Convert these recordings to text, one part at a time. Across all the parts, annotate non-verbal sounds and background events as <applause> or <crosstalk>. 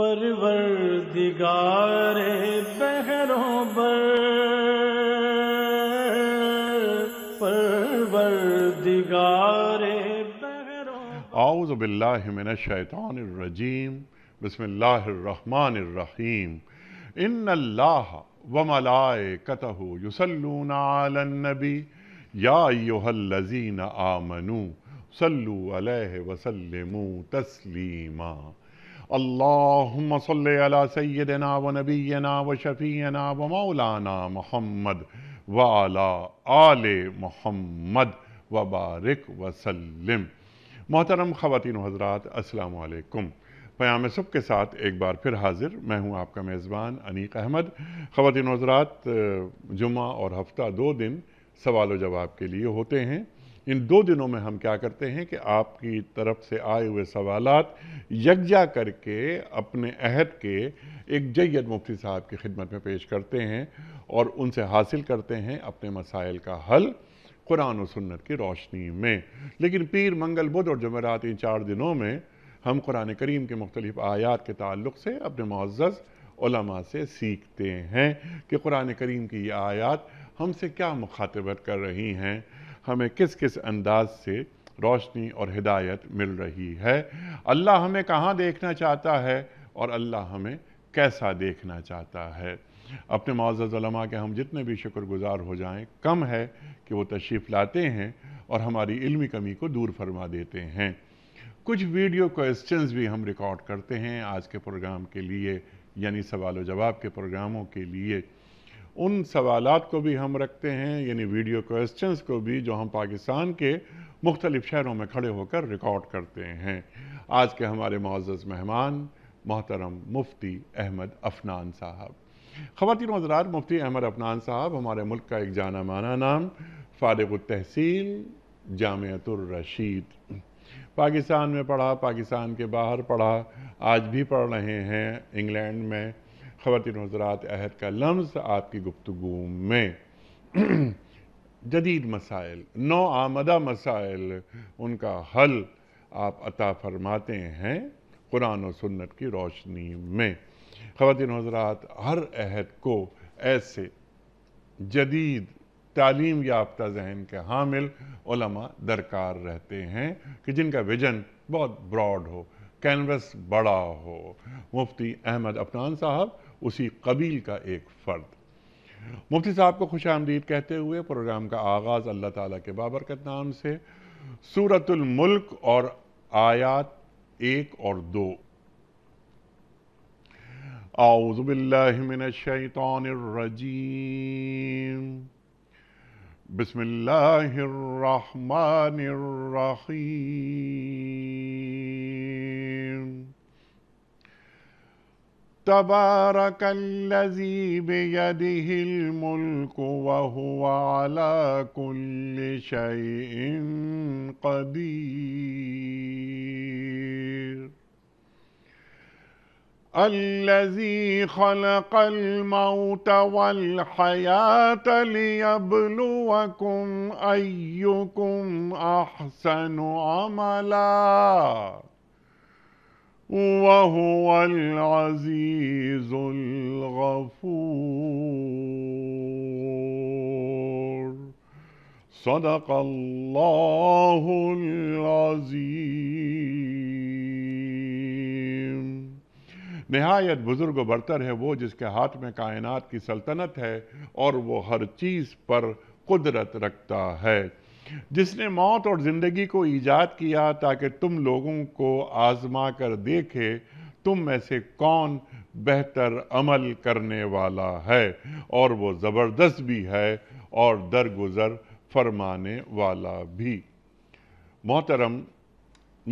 परवरदिगारे बहरों बर परवरदिगार आउज़बिल्लाशैतानरजीम बसमीम इन अल्लाह व या योहल्लजीन आमनू सल्लु अलैहि वसल्लमू तस्लीमा अल्ला सल्ली अला व नबीना व शफीना व मौलाना मोहम्मद व अला आल मोहम्मद व बारिक वसलम मोहतरम ख़वातिन हजरात वालेकुम प्याम सब के साथ एक बार फिर हाज़िर मैं हूँ आपका मेज़बान अनीक अहमद ख़वातिन हजरात जुमा और हफ्ता दो दिन सवाल व जवाब के लिए होते हैं इन दो दिनों में हम क्या करते हैं कि आपकी तरफ से आए हुए सवालात यकजा करके अपने अहद के एक जैद मुफ्ती साहब की खिदमत में पेश करते हैं और उनसे हासिल करते हैं अपने मसाइल का हल कुरान और सुन्नत की रोशनी में लेकिन पीर मंगल बुध और जमेरात इन चार दिनों में हम कुरान करीम के मुख्तलिफ आयात के ताल्लुक से अपने मुआज़ से सीखते हैं कि कुरान करीम की ये आयात हमसे क्या मुखातबत कर रही हैं हमें किस किस अंदाज से रोशनी और हिदायत मिल रही है अल्लाह हमें कहाँ देखना चाहता है और अल्लाह हमें कैसा देखना चाहता है अपने माजमा के हम जितने भी शुक्रगुजार हो जाएं कम है कि वो तशरीफ़ लाते हैं और हमारी इल्मी कमी को दूर फरमा देते हैं कुछ वीडियो क्वेश्चंस भी हम रिकॉर्ड करते हैं आज के प्रोग्राम के लिए यानी सवाल व जवाब के प्रोग्रामों के लिए उन सवाल को भी हम रखते हैं यानी वीडियो क्वेश्चंस को भी जो हम पाकिस्तान के मुख्तलिफ़ शहरों में खड़े होकर रिकॉर्ड करते हैं आज के हमारे मुआज़ मेहमान मोहतरम मुफ्ती अहमद अफनान साहब ख़वान हजरात मुफ्ती अहमद अफनान साहब हमारे मुल्क का एक जाना माना नाम फ़ारग तहसील जामतुलरशीद पाकिस्तान में पढ़ा पाकिस्तान के बाहर पढ़ा आज भी पढ़ रहे हैं इंग्लैंड में ख़वान हजरात अहद का लम्स आपकी गुफ्तु में जदीद मसाइल नौ आमदा मसाइल उनका हल आप अता फरमाते हैं कुरान और सुन्नत की रोशनी में खातिन हजरात हर अहद को ऐसे जदीद तालीम याफ्ता जहन के हामिल दरकार रहते हैं कि जिनका विजन बहुत ब्रॉड हो कैनवस बड़ा हो मुफ्ती अहमद अफनान साहब उसी कबील का एक फ़र्द मुफ्ती साहब को खुश आमदीद कहते हुए प्रोग्राम का आगाज़ अल्लाह ताला के बाबरकत नाम से मुल्क और आयात एक और दो आउज़बिल्लिमिनशैतानरजीम تبارك الذي بيده الملك وهو على كل شيء قدير الذي خلق الموت والحياة ليبلوكم أيكم أحسن عملاً وهو العزيز الغفور صدق الله العظيم नहायत बुजुर्ग बरतर है वो जिसके हाथ में कायनात की सल्तनत है और वो हर चीज़ पर कुदरत रखता है जिसने मौत और ज़िंदगी को ईजाद किया ताकि तुम लोगों को आजमा कर देखे तुम में से कौन बेहतर अमल करने वाला है और वो ज़बरदस्त भी है और दरगुजर फरमाने वाला भी मोहतरम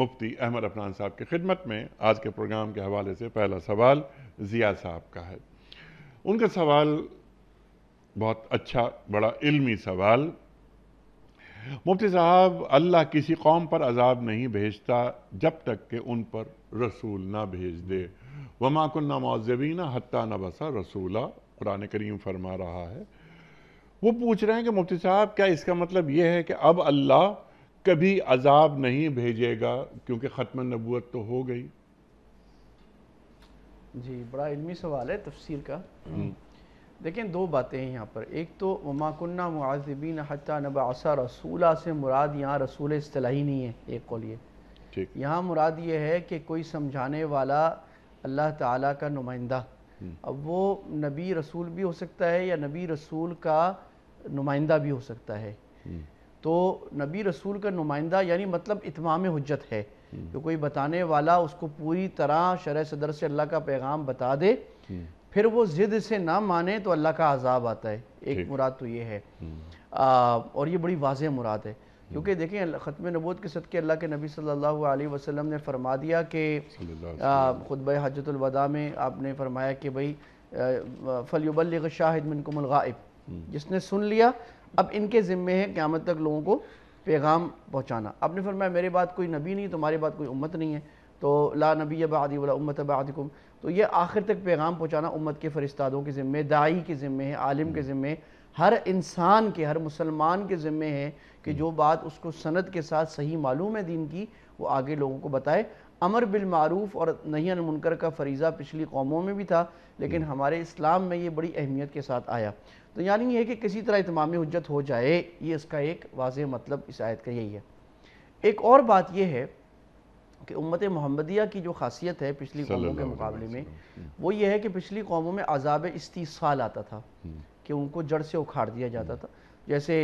मुफ्ती अहमद अफनान साहब की खिदमत में आज के प्रोग्राम के हवाले से पहला सवाल ज़िया साहब का है उनका सवाल बहुत अच्छा बड़ा इल्मी सवाल मुफ्ती साहब अल्लाह किसी कौम पर अजाब नहीं भेजता जब तक के उन पर रसूल ना भेज दे वमा कन्ना मुजबीना हत्ता न बसा रसूला कुरान करीम फरमा रहा है वो पूछ रहे हैं कि मुफ्ती साहब क्या इसका मतलब ये है कि अब अल्लाह कभी अजाब नहीं भेजेगा क्योंकि ख़त्म नबूत तो हो गई जी बड़ा इलमी सवाल है तफसर का हम्म। देखें दो बातें हैं यहाँ पर एक तो ममाकुन्ना मुआजबिन हती नबासा रसूला से मुराद यहाँ रसूल असलाही नहीं है एक कौलिए यहाँ मुराद ये है कि कोई समझाने वाला अल्लाह ताला का नुमाइंदा हम्म। अब वो नबी रसूल भी हो सकता है या नबी रसूल का नुमाइंदा भी हो सकता है हम्म। तो नबी रसूल का नुमाइंदा यानी मतलब इतमाम हजत है हम्म। कि कोई बताने वाला उसको पूरी तरह शरह सदर से अल्लाह का पैगाम बता दे फिर वो ज़िद से ना माने तो अल्लाह का अजाब आता है एक मुराद तो ये है हम्म। आ, और ये बड़ी वाज मुराद है क्योंकि हम्म। देखें ख़त्म नबूत के सद के अल्लाह के नबी सल्लल्लाहु अलैहि वसल्लम ने फरमा दिया कि खुतब हजतुलवदा में आपने फरमाया कि भाई फलयुबल शाहिद मिनकुमल गाइब हम्म। जिसने सुन लिया अब इनके ज़िम्मे है क़्यामत तक लोगों को पैगाम पहुँचाना आपने फरमाया मेरे बात कोई नबी नहीं तुम्हारी बात कोई उम्मत नहीं है तो ला नबी बाद वाला उम्मत बादकुम तो ये आखिर तक पैगाम पहुँचाना उम्मत के फरिस्तादों के ज़िम्मे दाई के ज़िम्मे है आलिम के ज़िम्मे हर इंसान के हर मुसलमान के ज़िम्मे है कि जो बात उसको सनत के साथ सही मालूम है दीन की वो आगे लोगों को बताए अमर बिलमूफ़ और नहीं मुनकर का फरीज़ा पिछली कौमों में भी था लेकिन हमारे इस्लाम में ये बड़ी अहमियत के साथ आया तो यानी यह कि किसी तरह इतमाम हजत हो जाए ये इसका एक वाज मतलब इस आयत का यही है एक और बात यह है कि उम्मत मोहम्मदिया की जो खासियत है पिछली कौमों के मुकाबले में हम्म। वो ये है कि पिछली कौमों में अजाब इस्तीसाल आता था हम्म। कि उनको जड़ से उखाड़ दिया जाता हम्म। था जैसे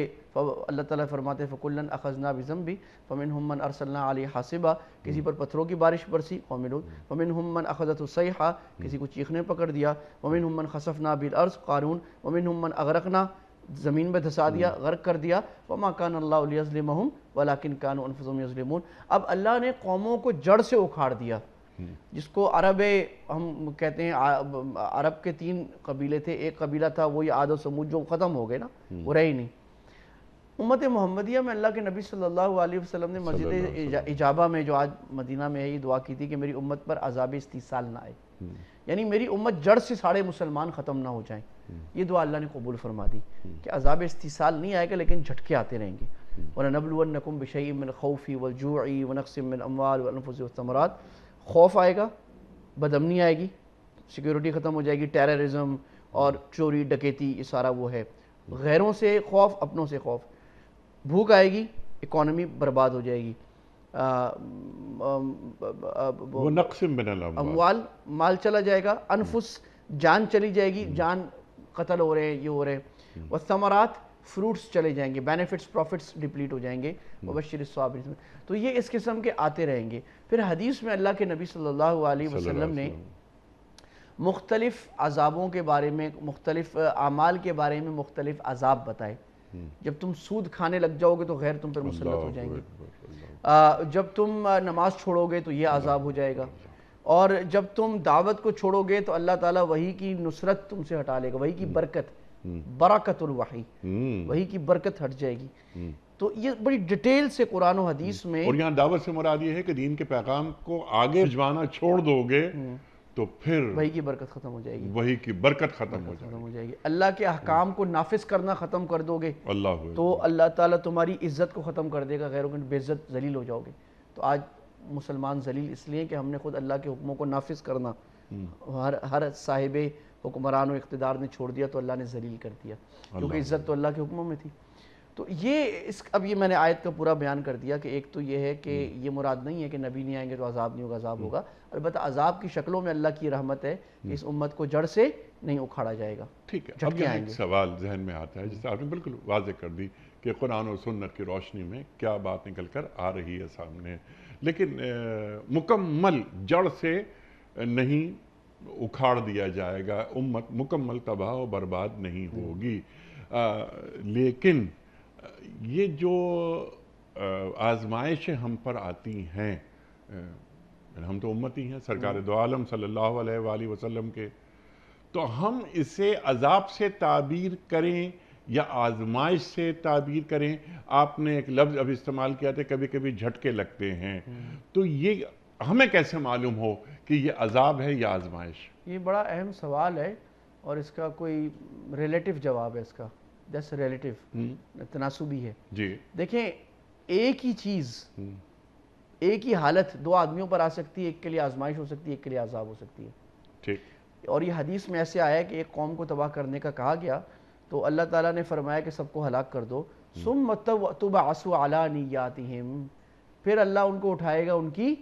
अल्लाह ताला फरमाते फ़कुल्लन अखजना बिज़म भी फ़मिन हमन अरसल्ला अली हासिबा किसी पर पत्थरों की बारिश बरसी कौम फ़मिन हमन अखजत सैहा किसी को चीखने पकड़ दिया वमिन हमन खसफना बिल अर्स कानून वमिन हमन अगरकना ज़मीन में धंसा दिया हम्म। गर्क कर दिया व मकान अल्लाजलम वलाकिन कान अब अल्लाह ने कौमों को जड़ से उखाड़ दिया हम्म। जिसको अरब हम कहते हैं अरब के तीन कबीले थे एक कबीला था वही आद समूद जो ख़त्म हो गए ना हम्म। वो रहे ही नहीं उम्मत मोहम्मदिया में अल्लाह के नबी सल्लल्लाहु अलैहि वसल्लम ने मस्जिद इजाबा में जो आज मदीना में है ये दुआ की थी कि मेरी उम्मत पर अजाब इस्तीसाल ना आए यानी मेरी उम्मत जड़ से सारे मुसलमान ख़त्म ना हो जाएं ये दुआ अल्लाह ने कबूल फरमा दी कि अजाब इस्तीसाल नहीं आएगा लेकिन झटके आते रहेंगे वनबलवनकुम बशई मन खौफ़ी वलजूई वनक्समिन अमवाल वनफसमरात खौफ आएगा बदमनी आएगी सिक्योरिटी ख़त्म हो जाएगी टेररिज्म और चोरी डकैती ये सारा वो है गैरों से खौफ अपनों से खौफ भूख आएगी इकॉनमी बर्बाद हो जाएगी अमवाल माल चला जाएगा अनफुस जान चली जाएगी जान कत्ल हो रहे हैं ये हो रहे हैं और समरात फ्रूट्स चले जाएंगे बेनिफिट्स प्रॉफिट्स डिप्लीट हो जाएंगे मुबशर हम्म। स्वाब तो ये इस किस्म के आते रहेंगे फिर हदीस में अल्लाह के नबी सल्लल्लाहु अलैहि वसल्लम ने मुख्तलिफ़ अजाबों के बारे में मुख्तलिफ आमाल के बारे में मुख्तलिफ अजाब बताए हम्म। जब तुम सूद खाने लग जाओगे तो गैर तुम पर मुसलत हो जाएंगे जब तुम नमाज छोड़ोगे तो ये अजाब हो जाएगा और जब तुम दावत को छोड़ोगे तो अल्लाह ताला वही की नुसरत तुमसे हटा लेगा वही की हम्म। बरकत हम्म। बरकत वही हम्म। वही की बरकत हट जाएगी तो ये बड़ी डिटेल से कुरान हदीस में और यहाँ दावत से मुराद ये है कि दीन के पैगाम को आगे जवाना छोड़ दोगे तो फिर वही की बरकत ख़त्म हो जाएगी वही की बरकत ख़त्म हो जाएगी हो जाएगी अल्लाह के अहकाम को नाफिज करना ख़त्म कर दोगे अल्लाह तो अल्लाह ताला तुम्हारी इज्जत को ख़त्म कर देगा गैरों की बेइज्जत जलील हो जाओगे तो आज मुसलमान जलील इसलिए कि हमने खुद अल्लाह के हुक्मों को नाफिज करना हम्म। हर हर साहिब हुक्मरान और इकतदार ने छोड़ दिया तो अल्लाह ने जलील कर दिया क्योंकि इज़्ज़त तो अल्लाह के हुक्मों में थी तो ये इस अब ये मैंने आयत का पूरा बयान कर दिया कि एक तो ये है कि हम्म। ये मुराद नहीं है कि नबी नहीं आएंगे तो अजाब नहीं होगा अजाब हम्म। होगा अलबत्त अजाब की शक्लों में अल्लाह की रहमत है कि इस उम्मत को जड़ से नहीं उखाड़ा जाएगा ठीक है अब एक सवाल जहन में आता है जिसे आपने बिल्कुल वाजह कर दी कि कुरान और सुन्नत की रोशनी में क्या बात निकल कर आ रही है सामने लेकिन मुकम्मल जड़ से नहीं उखाड़ दिया जाएगा उम्मत मुकम्मल तबाह और बर्बाद नहीं हम्म। होगी आ, लेकिन ये जो आजमाइशें हम पर आती हैं हम तो उम्मत ही हैं सरकार हम्म। दो आलम सल्लल्लाहु अलैहि वसल्लम के तो हम इसे अजाब से ताबीर करें या आजमाइश से ताबीर करें आपने एक लफ्ज़ अब इस्तेमाल किया था कभी कभी झटके लगते हैं हम्म। तो ये हमें कैसे मालूम हो कि ये अजाब है या आजमाइश ये बड़ा अहम सवाल है और इसका कोई रिलेटिव जवाब है इसका दस रिलेटिव हम्म। तनासुबी है जी देखें एक ही चीज़ हम्म। एक ही हालत दो आदमियों पर आ सकती है एक के लिए आजमाइश हो सकती है एक के लिए आजाब हो सकती है ठीक और ये हदीस में ऐसे आया है कि एक कौम को तबाह करने का कहा गया तो अल्लाह ताला ने फरमाया कि सबको हलाक कर दो सुम मतलब तुब आंसू आला हिम फिर अल्लाह उनको उठाएगा उनकी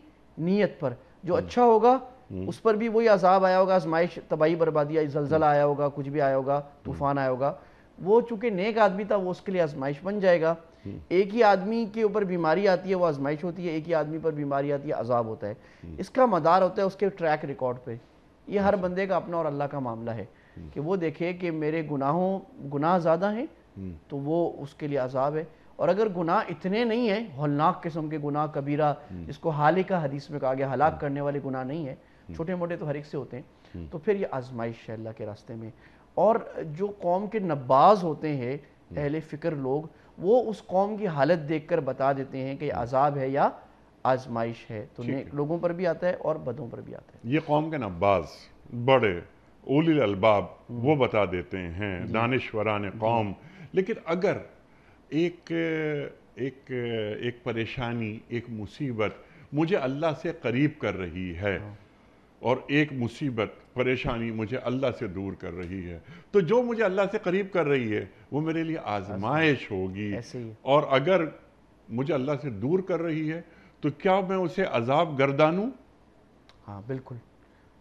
नीयत पर जो हाँ। अच्छा होगा हम्म। उस पर भी वही अजाब आया होगा आजमाइश तबाही बर्बादी आई जलजला हाँ। आया होगा कुछ भी आया होगा हम्म। तूफान आया होगा वो चूंकि नेक आदमी था वो उसके लिए आजमाइश बन जाएगा हम्म। एक ही आदमी के ऊपर बीमारी आती है वो आजमाइश होती है एक ही आदमी पर बीमारी आती है अजाब होता है इसका मदार होता है उसके ट्रैक रिकॉर्ड पे ये हाँ हर बंदे का अपना और अल्लाह का मामला है हम्म। कि वो देखे कि मेरे गुनाहों गुनाह ज़्यादा हैं हम्म। तो वो उसके लिए अजाब है और अगर गुनाह इतने नहीं है हौलनाक किस्म के गुनाह कबीरा इसको हम्म। का हदीस में कहा गया हलाक करने वाले गुनाह नहीं है छोटे मोटे तो हर एक से होते हैं तो फिर ये आजमाइश है अल्लाह के रास्ते में और जो कौम के नब्बाज होते हैं अहले फ़िक्र लोग वो उस कौम की हालत देख कर बता देते हैं कि आज़ाब है या आजमाइश है तो लोगों पर भी आता है और बदों पर भी आता है ये कौम के नब्बाज बड़े ओली अलबाब वो हम्म। बता देते हैं दानश्वरान कौम लेकिन अगर एक एक एक परेशानी एक मुसीबत मुझे अल्लाह से करीब कर रही है हाँ। और एक मुसीबत परेशानी मुझे अल्लाह से दूर कर रही है तो जो मुझे अल्लाह से करीब कर रही है वो मेरे लिए आजमाइश होगी और अगर मुझे अल्लाह से दूर कर रही है तो क्या मैं उसे अजाब गर्दानूँ हाँ बिल्कुल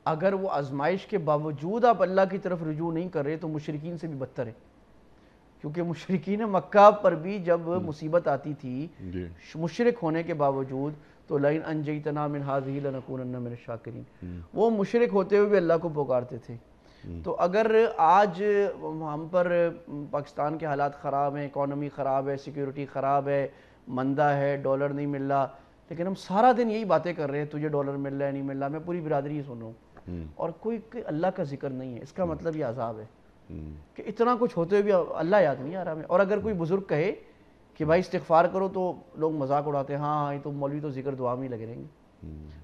अगर वो आजमाइश के बावजूद आप अल्लाह की तरफ रजू नहीं कर रहे तो मुशरकिन से भी बदतर है क्योंकि मुशरकिन मक्का पर भी जब हम्म। मुसीबत आती थी मुशरक होने के बावजूद तो लाइन अनजय तना मिन हम्म। वो मुशरक होते हुए भी अल्लाह को पुकारते थे हम्म। तो अगर आज हम पर पाकिस्तान के हालात ख़राब हैं इकॉनमी ख़राब है सिक्योरिटी ख़राब है मंदा है डॉलर नहीं मिल रहा लेकिन हम सारा दिन यही बातें कर रहे हैं तुझे डॉलर मिल रहा है नहीं मिल रहा मैं पूरी बिरादरी सुन रहा हूँ हम्म। और कोई, अल्लाह का जिक्र नहीं है इसका हम्म। मतलब ये अजाब है हम्म। कि इतना कुछ होते हुए भी अल्लाह याद नहीं आ रहा हमें और अगर कोई बुज़ुर्ग कहे कि भाई इस्तफार करो तो लोग मजाक उड़ाते हैं हाँ हाँ तो मौलवी तो जिक्र दुआ में लगे रहेंगे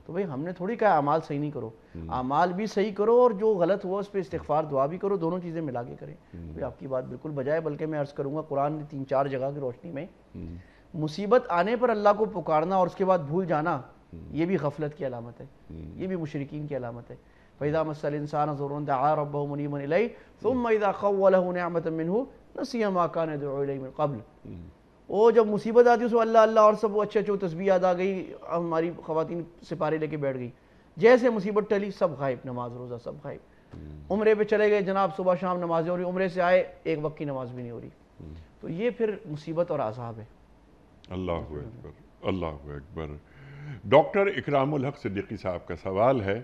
तो भाई हमने थोड़ी कहा अमाल सही नहीं करो अमाल भी सही करो और जो गलत हुआ उस पर इस्तफार दुआ भी करो दोनों चीज़ें मिला के करें भाई आपकी बात बिल्कुल बजाय बल्कि मैं अर्ज़ करूँगा कुरान ने तीन चार जगह की रोशनी में मुसीबत आने पर अल्लाह को पुकारना और उसके बाद भूल जाना हम्म। ये भी गफलत की अलामत है हम्म। ये भी मुशरकिन की अलामत है फ़ैदा मसल इंसान तुम ज़ुरबमनीमनमतमिन नसीम आकान कबल वो जब मुसीबत आती उसको अल्लाह अल्लाह और सब वो अच्छे अच्छे तस्वीर याद आ गई हमारी खवतिन सिपारी लेके बैठ गई जैसे मुसीबत टली सब गायब नमाज रोज़ा सब गायब हम्म। उम्र पे चले गए जनाब सुबह शाम नमाजें हो रही उम्र से आए एक वक्त की नमाज भी नहीं हो रही तो ये फिर मुसीबत और आजाब है अल्लाह अल्लाह अकबर डॉक्टर इकरामुल हक सिद्दीकी साहब का सवाल है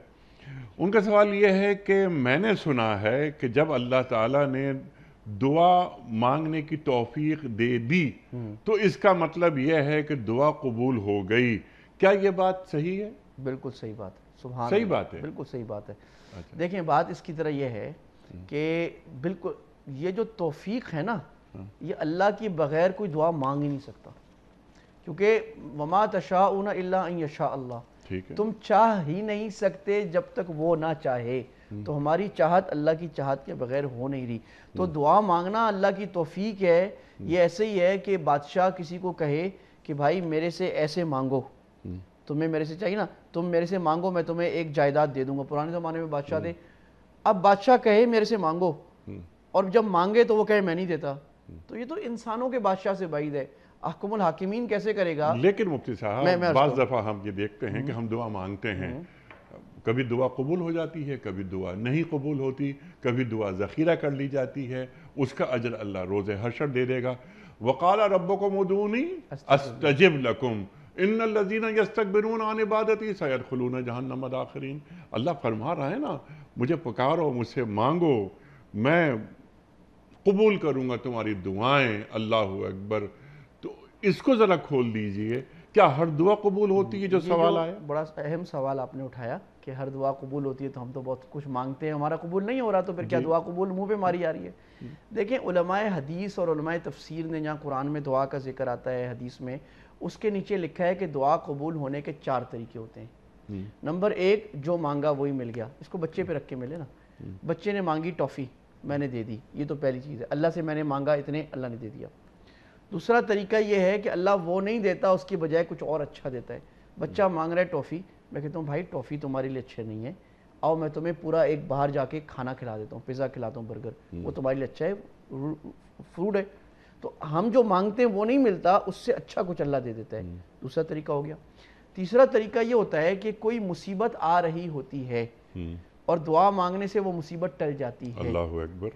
उनका सवाल यह है कि मैंने सुना है कि जब अल्लाह ताला ने दुआ मांगने की तौफीक दे दी हम्म। तो इसका मतलब यह है कि दुआ कबूल हो गई क्या यह बात सही है बिल्कुल सही बात है सुबह सही बात है बिल्कुल सही बात है अच्छा। देखें बात इसकी तरह यह है कि बिल्कुल ये जो तौफीक है ना हाँ। ये अल्लाह के बगैर कोई दुआ मांग ही नहीं सकता क्योंकि वमा तशा अल्लाशा अल्लाह तुम चाह ही नहीं सकते जब तक वो ना चाहे हम्म। तो हमारी चाहत अल्लाह की चाहत के बगैर हो नहीं रही तो हम्म। दुआ मांगना अल्लाह की तोफीक है हम्म। ये ऐसे ही है कि बादशाह किसी को कहे कि भाई मेरे से ऐसे मांगो तुम्हें मेरे से चाहिए ना तुम मेरे से मांगो मैं तुम्हें एक जायदाद दे दूंगा पुराने ज़माने में बादशाह दे अब बादशाह कहे मेरे से मांगो और जब मांगे तो वो कहे मैं नहीं देता तो ये तो इंसानों के बादशाह से बाईद है अहकुमुल हाकिमीन कैसे करेगा लेकिन मुफ्ती साहब बज दफ़ा हम ये देखते हैं कि हम दुआ मांगते हैं हम्म। कभी दुआ कबूल हो जाती है कभी दुआ नहीं कबूल होती कभी दुआ ज़ख़ीरा कर ली जाती है उसका अजर अल्लाह रोज़ हशर दे देगा वकाला रब को मदूनी अस्तजब लकुम इन लजीना यस्तकबरून आन इबादती सैद खलून आखरीन अल्लाह फरमा रहा है ना मुझे पुकारो मुझसे मांगो मैं कबूल करूंगा तुम्हारी दुआएं अल्लाह अकबर इसको ज़रा खोल दीजिए क्या हर दुआ कबूल होती है जो सवाल आया बड़ा अहम सवाल आपने उठाया कि हर दुआ कबूल होती है तो हम तो बहुत कुछ मांगते हैं हमारा कबूल नहीं हो रहा तो फिर क्या दुआ कबूल मुंह पे मारी जा रही है देखें उलमाए हदीस और उलमाए तफसीर ने जहाँ कुरान में दुआ का जिक्र आता है हदीस में उसके नीचे लिखा है कि दुआ कबूल होने के चार तरीके होते हैं नंबर एक जो मांगा वही मिल गया इसको बच्चे पे रख के मिले ना बच्चे ने मांगी टॉफ़ी मैंने दे दी ये तो पहली चीज़ है अल्लाह से मैंने मांगा इतने अल्लाह ने दे दिया दूसरा तरीका ये है कि अल्लाह वो नहीं देता उसकी बजाय कुछ और अच्छा देता है बच्चा हम्म। मांग रहा है टॉफ़ी मैं कहता हूँ भाई टॉफ़ी तुम्हारे लिए अच्छे नहीं है आओ मैं तुम्हें पूरा एक बाहर जाके खाना खिला देता हूँ पिज़्ज़ा खिलाता हूँ बर्गर हम्म। वो तुम्हारे लिए अच्छा है फ्रूट है तो हम जो मांगते हैं वो नहीं मिलता उससे अच्छा कुछ अल्लाह दे देता है हम्म। दूसरा तरीका हो गया तीसरा तरीका ये होता है कि कोई मुसीबत आ रही होती है और दुआ मांगने से वो मुसीबत टल जाती है अल्लाह अकबर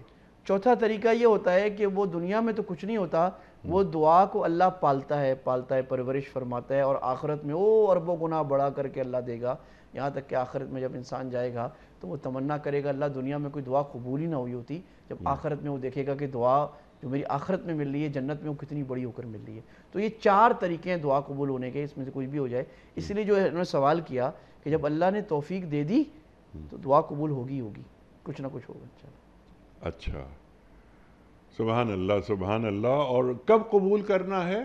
चौथा तरीका ये होता है कि वो दुनिया में तो कुछ नहीं होता वो दुआ को अल्लाह पालता है पालता है परवरिश फरमाता है और आखिरत में वो अरबों गुना बढ़ा करके अल्लाह देगा यहाँ तक कि आखिरत में जब इंसान जाएगा तो वो तमन्ना करेगा अल्लाह दुनिया में कोई दुआ कबूल ही ना हुई होती जब हम्म। आखिरत में वो देखेगा कि दुआ जो मेरी आखिरत में मिल रही है जन्नत में वो कितनी बड़ी होकर मिल रही है तो ये चार तरीके हैं दुआ कबूल होने के इसमें से कुछ भी हो जाए हम्म। इसलिए जो है उन्होंने सवाल किया कि जब अल्लाह ने तोफ़ी दे दी हम्म। तो दुआ कबूल होगी होगी कुछ ना कुछ होगा अच्छा सुबहान अल्लाह सुबहान अल्लाह और कब कबूल करना है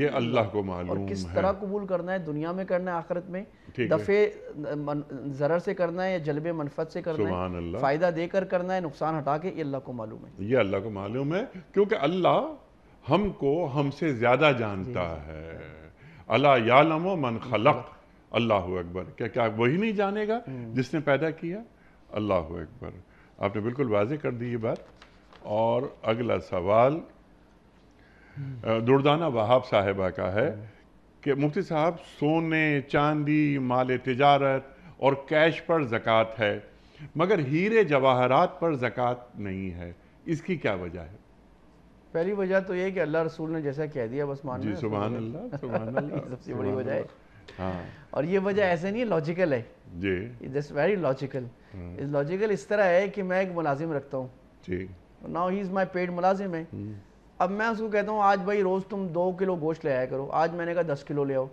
ये अल्लाह को मालूम और किस तरह कबूल करना है दुनिया में करना है आखिरत में दफे जरर से करना है या जलबे मनफत से करना है फ़ायदा देकर करना है नुकसान हटा के ये अल्लाह को मालूम है ये अल्लाह को मालूम है क्योंकि अल्लाह हमको हमसे ज़्यादा जानता है अला यालमो मन खलक अल्लाह अकबर क्या क्या वही नहीं जानेगा हम्म। जिसने पैदा किया अल्लाह अकबर आपने बिल्कुल वाजे कर दी ये बात और अगला सवाल दुर्दाना वहाब साहेबा का है कि मुफ्ती साहब सोने चांदी माल तजारत और कैश पर ज़क़़त है मगर हीरे जवाहरात पर ज़क़़त नहीं है इसकी क्या वजह है पहली वजह तो ये कि अल्लाह रसूल ने जैसा कह दिया बस मान जी सुबह <laughs> सबसे बड़ी वजह है हाँ। और ये वजह ऐसे नहीं है लॉजिकल है जी वेरी लॉजिकल लॉजिकल इस तरह है कि मैं एक मुलाजिम रखता हूँ now he is my paid मुलाजिम है अब मैं उसको कहता हूँ आज भाई रोज़ तुम दो किलो गोश्त ले आया करो आज मैंने कहा दस किलो ले आओ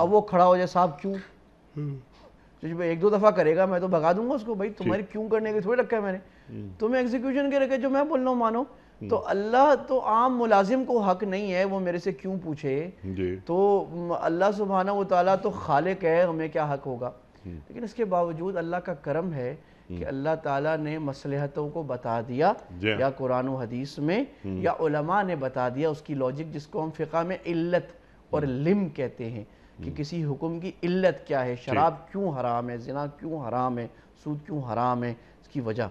अब वो खड़ा हो जाए साहब क्यों क्योंकि भाई एक दो दफ़ा करेगा मैं तो भगा दूंगा उसको भाई तुम्हारी क्यों करने के थोड़ी रखा है मैंने तुम्हें एग्जीक्यूशन के रखे जो मैं बोल रहा हूँ मानो तो अल्लाह तो आम मुलाजिम को हक नहीं है वो मेरे से क्यों पूछे तो अल्लाह सुबहाना वो ताला तो खालिक है हमें क्या हक होगा लेकिन इसके बावजूद अल्लाह का करम है कि हम्म। अल्लाह ताला ने मसलहतों को बता दिया हाँ। या कुरान हदीस में हम्म। या उलमा ने बता दिया उसकी लॉजिक जिसको हम फ़िका में इल्लत और हम्म। लिम कहते हैं कि किसी हुक्म की इल्लत क्या है शराब क्यों हराम है जना क्यों हराम है सूद क्यों हराम है इसकी वजह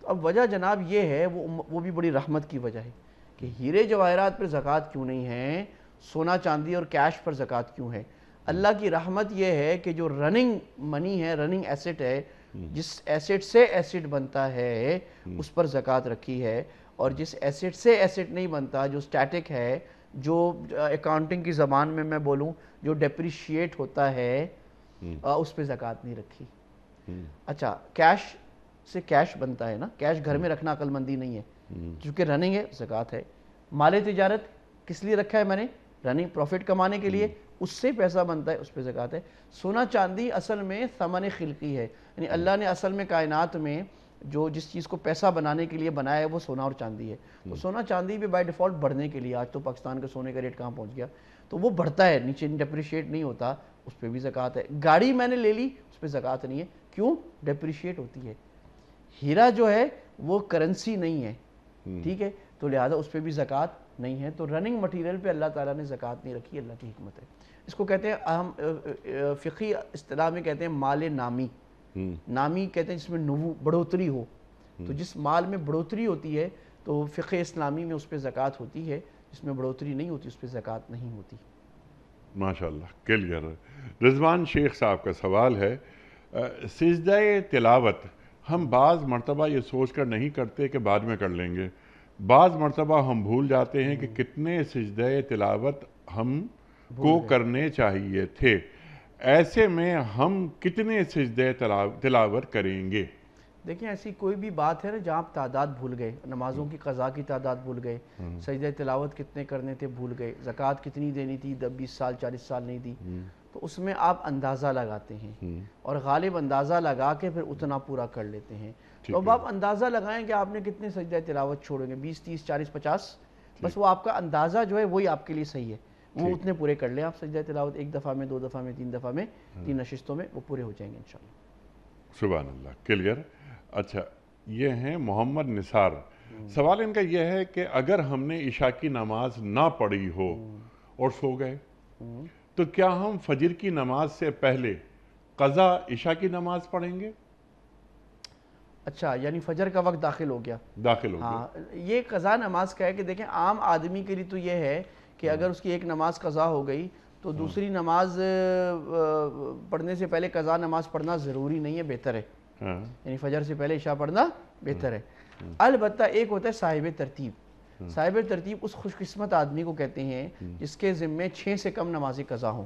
तो अब वजह जनाब ये है वो वो भी बड़ी रहमत की वजह है कि हीरे जवाहरात पर ज़क़़त क्यों नहीं है सोना चांदी और कैश पर ज़क़़त क्यों है अल्लाह की रहमत यह है कि जो रनिंग मनी है रनिंग एसेट है हम्म। जिस एसिड से एसिड बनता है हम्म। उस पर जक़ात रखी है और हम्म। जिस एसिड से एसिड नहीं बनता जो स्टैटिक है जो अकाउंटिंग की ज़बान में मैं बोलूं जो डेप्रिशिएट होता है आ, उस पर जक़ात नहीं रखी अच्छा कैश से कैश बनता है ना कैश घर में रखना अकलमंदी नहीं है चूँकि रनिंग है जक़ात है माले तजारत किस लिए रखा है मैंने रनिंग प्रॉफिट कमाने के लिए उससे पैसा बनता है उस पर ज़क़़त है सोना चांदी असल में समन खिलकी है यानी अल्लाह ने असल में कायनात में जो जिस चीज़ को पैसा बनाने के लिए बनाया है वो सोना और चांदी है तो हम्म। सोना चांदी भी बाय डिफ़ॉल्ट बढ़ने के लिए आज तो पाकिस्तान के सोने का रेट कहाँ पहुँच गया तो वो बढ़ता है नीचे डिप्रिशिएट नहीं होता उस पर भी ज़क़ात है गाड़ी मैंने ले ली उस पर ज़क़ात नहीं है क्यों डिप्रिशिएट होती है हीरा जो है वो करेंसी नहीं है हम्म। ठीक है तो लिहाजा उस पर भी ज़क़ात नहीं है तो रनिंग मटेरियल पे अल्लाह ताला ने ज़क़ात नहीं रखी अल्लाह की हमत है इसको कहते हैं अहम फ़िकी असलाह में कहते हैं माल नामी हम्म। नामी कहते हैं जिसमें नवू बढ़ोतरी हो हम्म। तो जिस माल में बढ़ोतरी होती है तो फ़िक इस्लामी में उस पर ज़क़़त होती है जिसमें बढ़ोतरी नहीं होती उस पर ज़क़़त नहीं होती माशा क्लियर रजवान शेख साहब का सवाल है सजद तिलावत हम बाज़ मरतबा ये सोच कर नहीं करते कि बाद में कर लेंगे बाज़ मरतबा हम भूल जाते हैं कि कितने सजद तिलावत हम को करने चाहिए थे ऐसे में हम कितने सजद तिलावत करेंगे देखिए ऐसी कोई भी बात है ना जहाँ आप तादाद भूल गए नमाजों की कज़ा की तादाद भूल गए हम्म। सजद तिलावत कितने करने थे भूल गए जक़ात कितनी देनी थी दब बीस साल चालीस साल नहीं दी हम्म। तो उसमें आप अंदाज़ा लगाते हैं हम्म। और गालिब अंदाज़ा लगा के फिर उतना पूरा कर लेते हैं तो अब आप अंदाज़ा लगाएं कि आपने कितने सजदा तिलावत छोड़ेंगे बीस तीस चालीस पचास बस वो आपका अंदाज़ा जो है वही आपके लिए सही है वो उतने पूरे कर लें आप सजदा तिलावत एक दफ़ा में दो दफ़ा में तीन दफ़ा में हम्म। तीन नशस्तों में वो पूरे हो जाएंगे इन सुबह अल्लाह क्लियर अच्छा ये हैं मोहम्मद निसार हम्म। सवाल इनका यह है कि अगर हमने ईशा की नमाज ना पढ़ी हो हम्म। और सो गए तो क्या हम फजर की नमाज से पहले कज़ा ईशा की नमाज पढ़ेंगे अच्छा यानी फजर का वक्त दाखिल हो गया दाखिल हो हाँ गया। ये कज़ा नमाज का है कि देखें आम आदमी के लिए तो ये है कि हाँ। अगर उसकी एक नमाज कज़ा हो गई तो हाँ। दूसरी नमाज पढ़ने से पहले कज़ा नमाज पढ़ना ज़रूरी नहीं है बेहतर है हाँ। यानी फजर से पहले इशा पढ़ना बेहतर है अलबत् एक होता है साहिब तरतीब साहिब तरतीब उस खुशकस्मत आदमी को कहते हैं जिसके ज़िम्मे छः से कम नमाजें कज़ा हों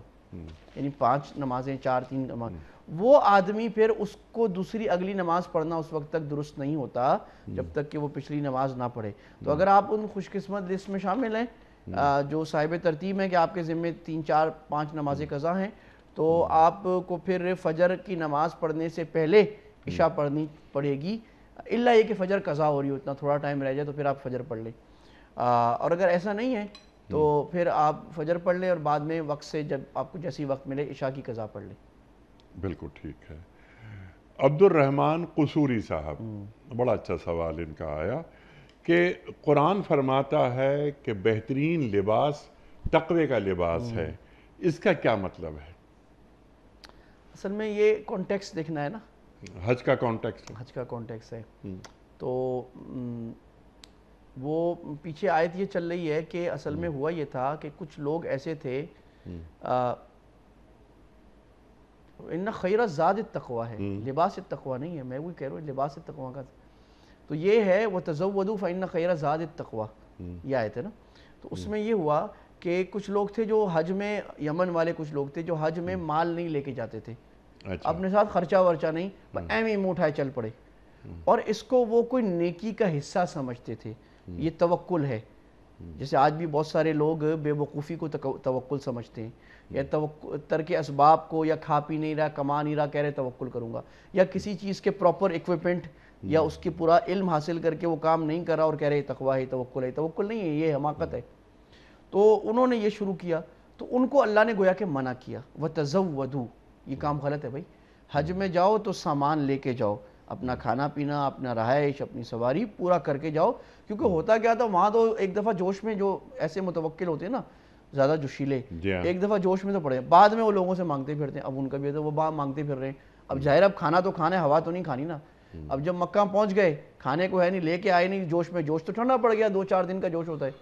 यानी पाँच नमाजें चार तीन नमाज वो आदमी फिर उसको दूसरी अगली नमाज पढ़ना उस वक्त तक दुरुस्त नहीं होता हम्म। जब तक कि वो पिछली नमाज ना पढ़े तो हम्म। अगर आप उन खुशकिस्मत लिस्ट में शामिल हैं हम्म। जो साहिब तरतीब है कि आपके ज़िम्मे तीन चार पाँच नमाजें कज़ा हैं तो आपको फिर फजर की नमाज पढ़ने से पहले इशा पढ़नी पड़ेगी इल्ला ये कि फजर कज़ा हो रही हो उतना थोड़ा टाइम रह जाए तो फिर आप फजर पढ़ लें और अगर ऐसा नहीं है तो फिर आप फजर पढ़ लें और बाद में वक्त से जब आपको जैसी वक्त मिले इशा की कज़ा पढ़ लें बिल्कुल ठीक है अब्दुल रहमान कसूरी साहब हम्म। बड़ा अच्छा सवाल इनका आया कि कुरान फरमाता है कि बेहतरीन लिबास तकवे का लिबास है हम्म। इसका क्या मतलब है असल में ये कॉन्टेक्स देखना है ना हज का कॉन्टेक्स हज का कॉन्टेक्स है हम्म। तो वो पीछे आयत ये चल रही है कि असल में हुआ ये था कि कुछ लोग ऐसे थे आ, इन खैरा ज़ाद तकवा है हम्म। लिबास तकवा नहीं है मैं वही कह रहा हूँ लिबास तकवा का तो ये है वह तजवदू फ़ैन खैरा ज़ाद तकवा यह आए थे ना तो हम्म। उसमें ये हुआ कि कुछ लोग थे जो हज में यमन वाले कुछ लोग थे जो हज में हम्म। माल नहीं लेके जाते थे अच्छा। अपने साथ खर्चा वर्चा नहीं एम एम उठाए चल पड़े और इसको वो कोई नेकी का हिस्सा समझते थे ये तवक्ल है जैसे आज भी बहुत सारे लोग बेवकूफ़ी को तवक्ल समझते हैं या तर के इसबाब को या खा पी नहीं रहा कमा नहीं रहा कह रहे तवक्ल करूँगा या किसी चीज़ के प्रॉपर इक्विपमेंट या हम्म। उसकी पूरा इल्म हासिल करके वो काम नहीं करा और कह रहे तकवा है तवक्ल है तवक्ल नहीं है ये हमाकत हम्म। है तो उन्होंने ये शुरू किया तो उनको अल्लाह ने गोया के मना किया वह वधू ये काम गलत है भाई हज हम्म। में जाओ तो सामान लेके जाओ अपना खाना पीना अपना रहायश अपनी सवारी पूरा करके जाओ क्योंकि होता क्या था वहाँ तो एक दफ़ा जोश में जो ऐसे मुतवक्ल होते हैं ना ज़्यादा जोशीले हाँ। एक दफ़ा जोश में तो पड़े बाद में वो लोगों से मांगते फिरते हैं अब उनका भी है तो वो बाहर मांगते फिर रहे हैं अब हम्म। जाहिर अब खाना तो खाना है हवा तो नहीं खानी ना हम्म। अब जब मक्का पहुंच गए खाने को है नहीं लेके आए नहीं जोश में जोश तो ठंडा पड़ गया दो चार दिन का जोश होता है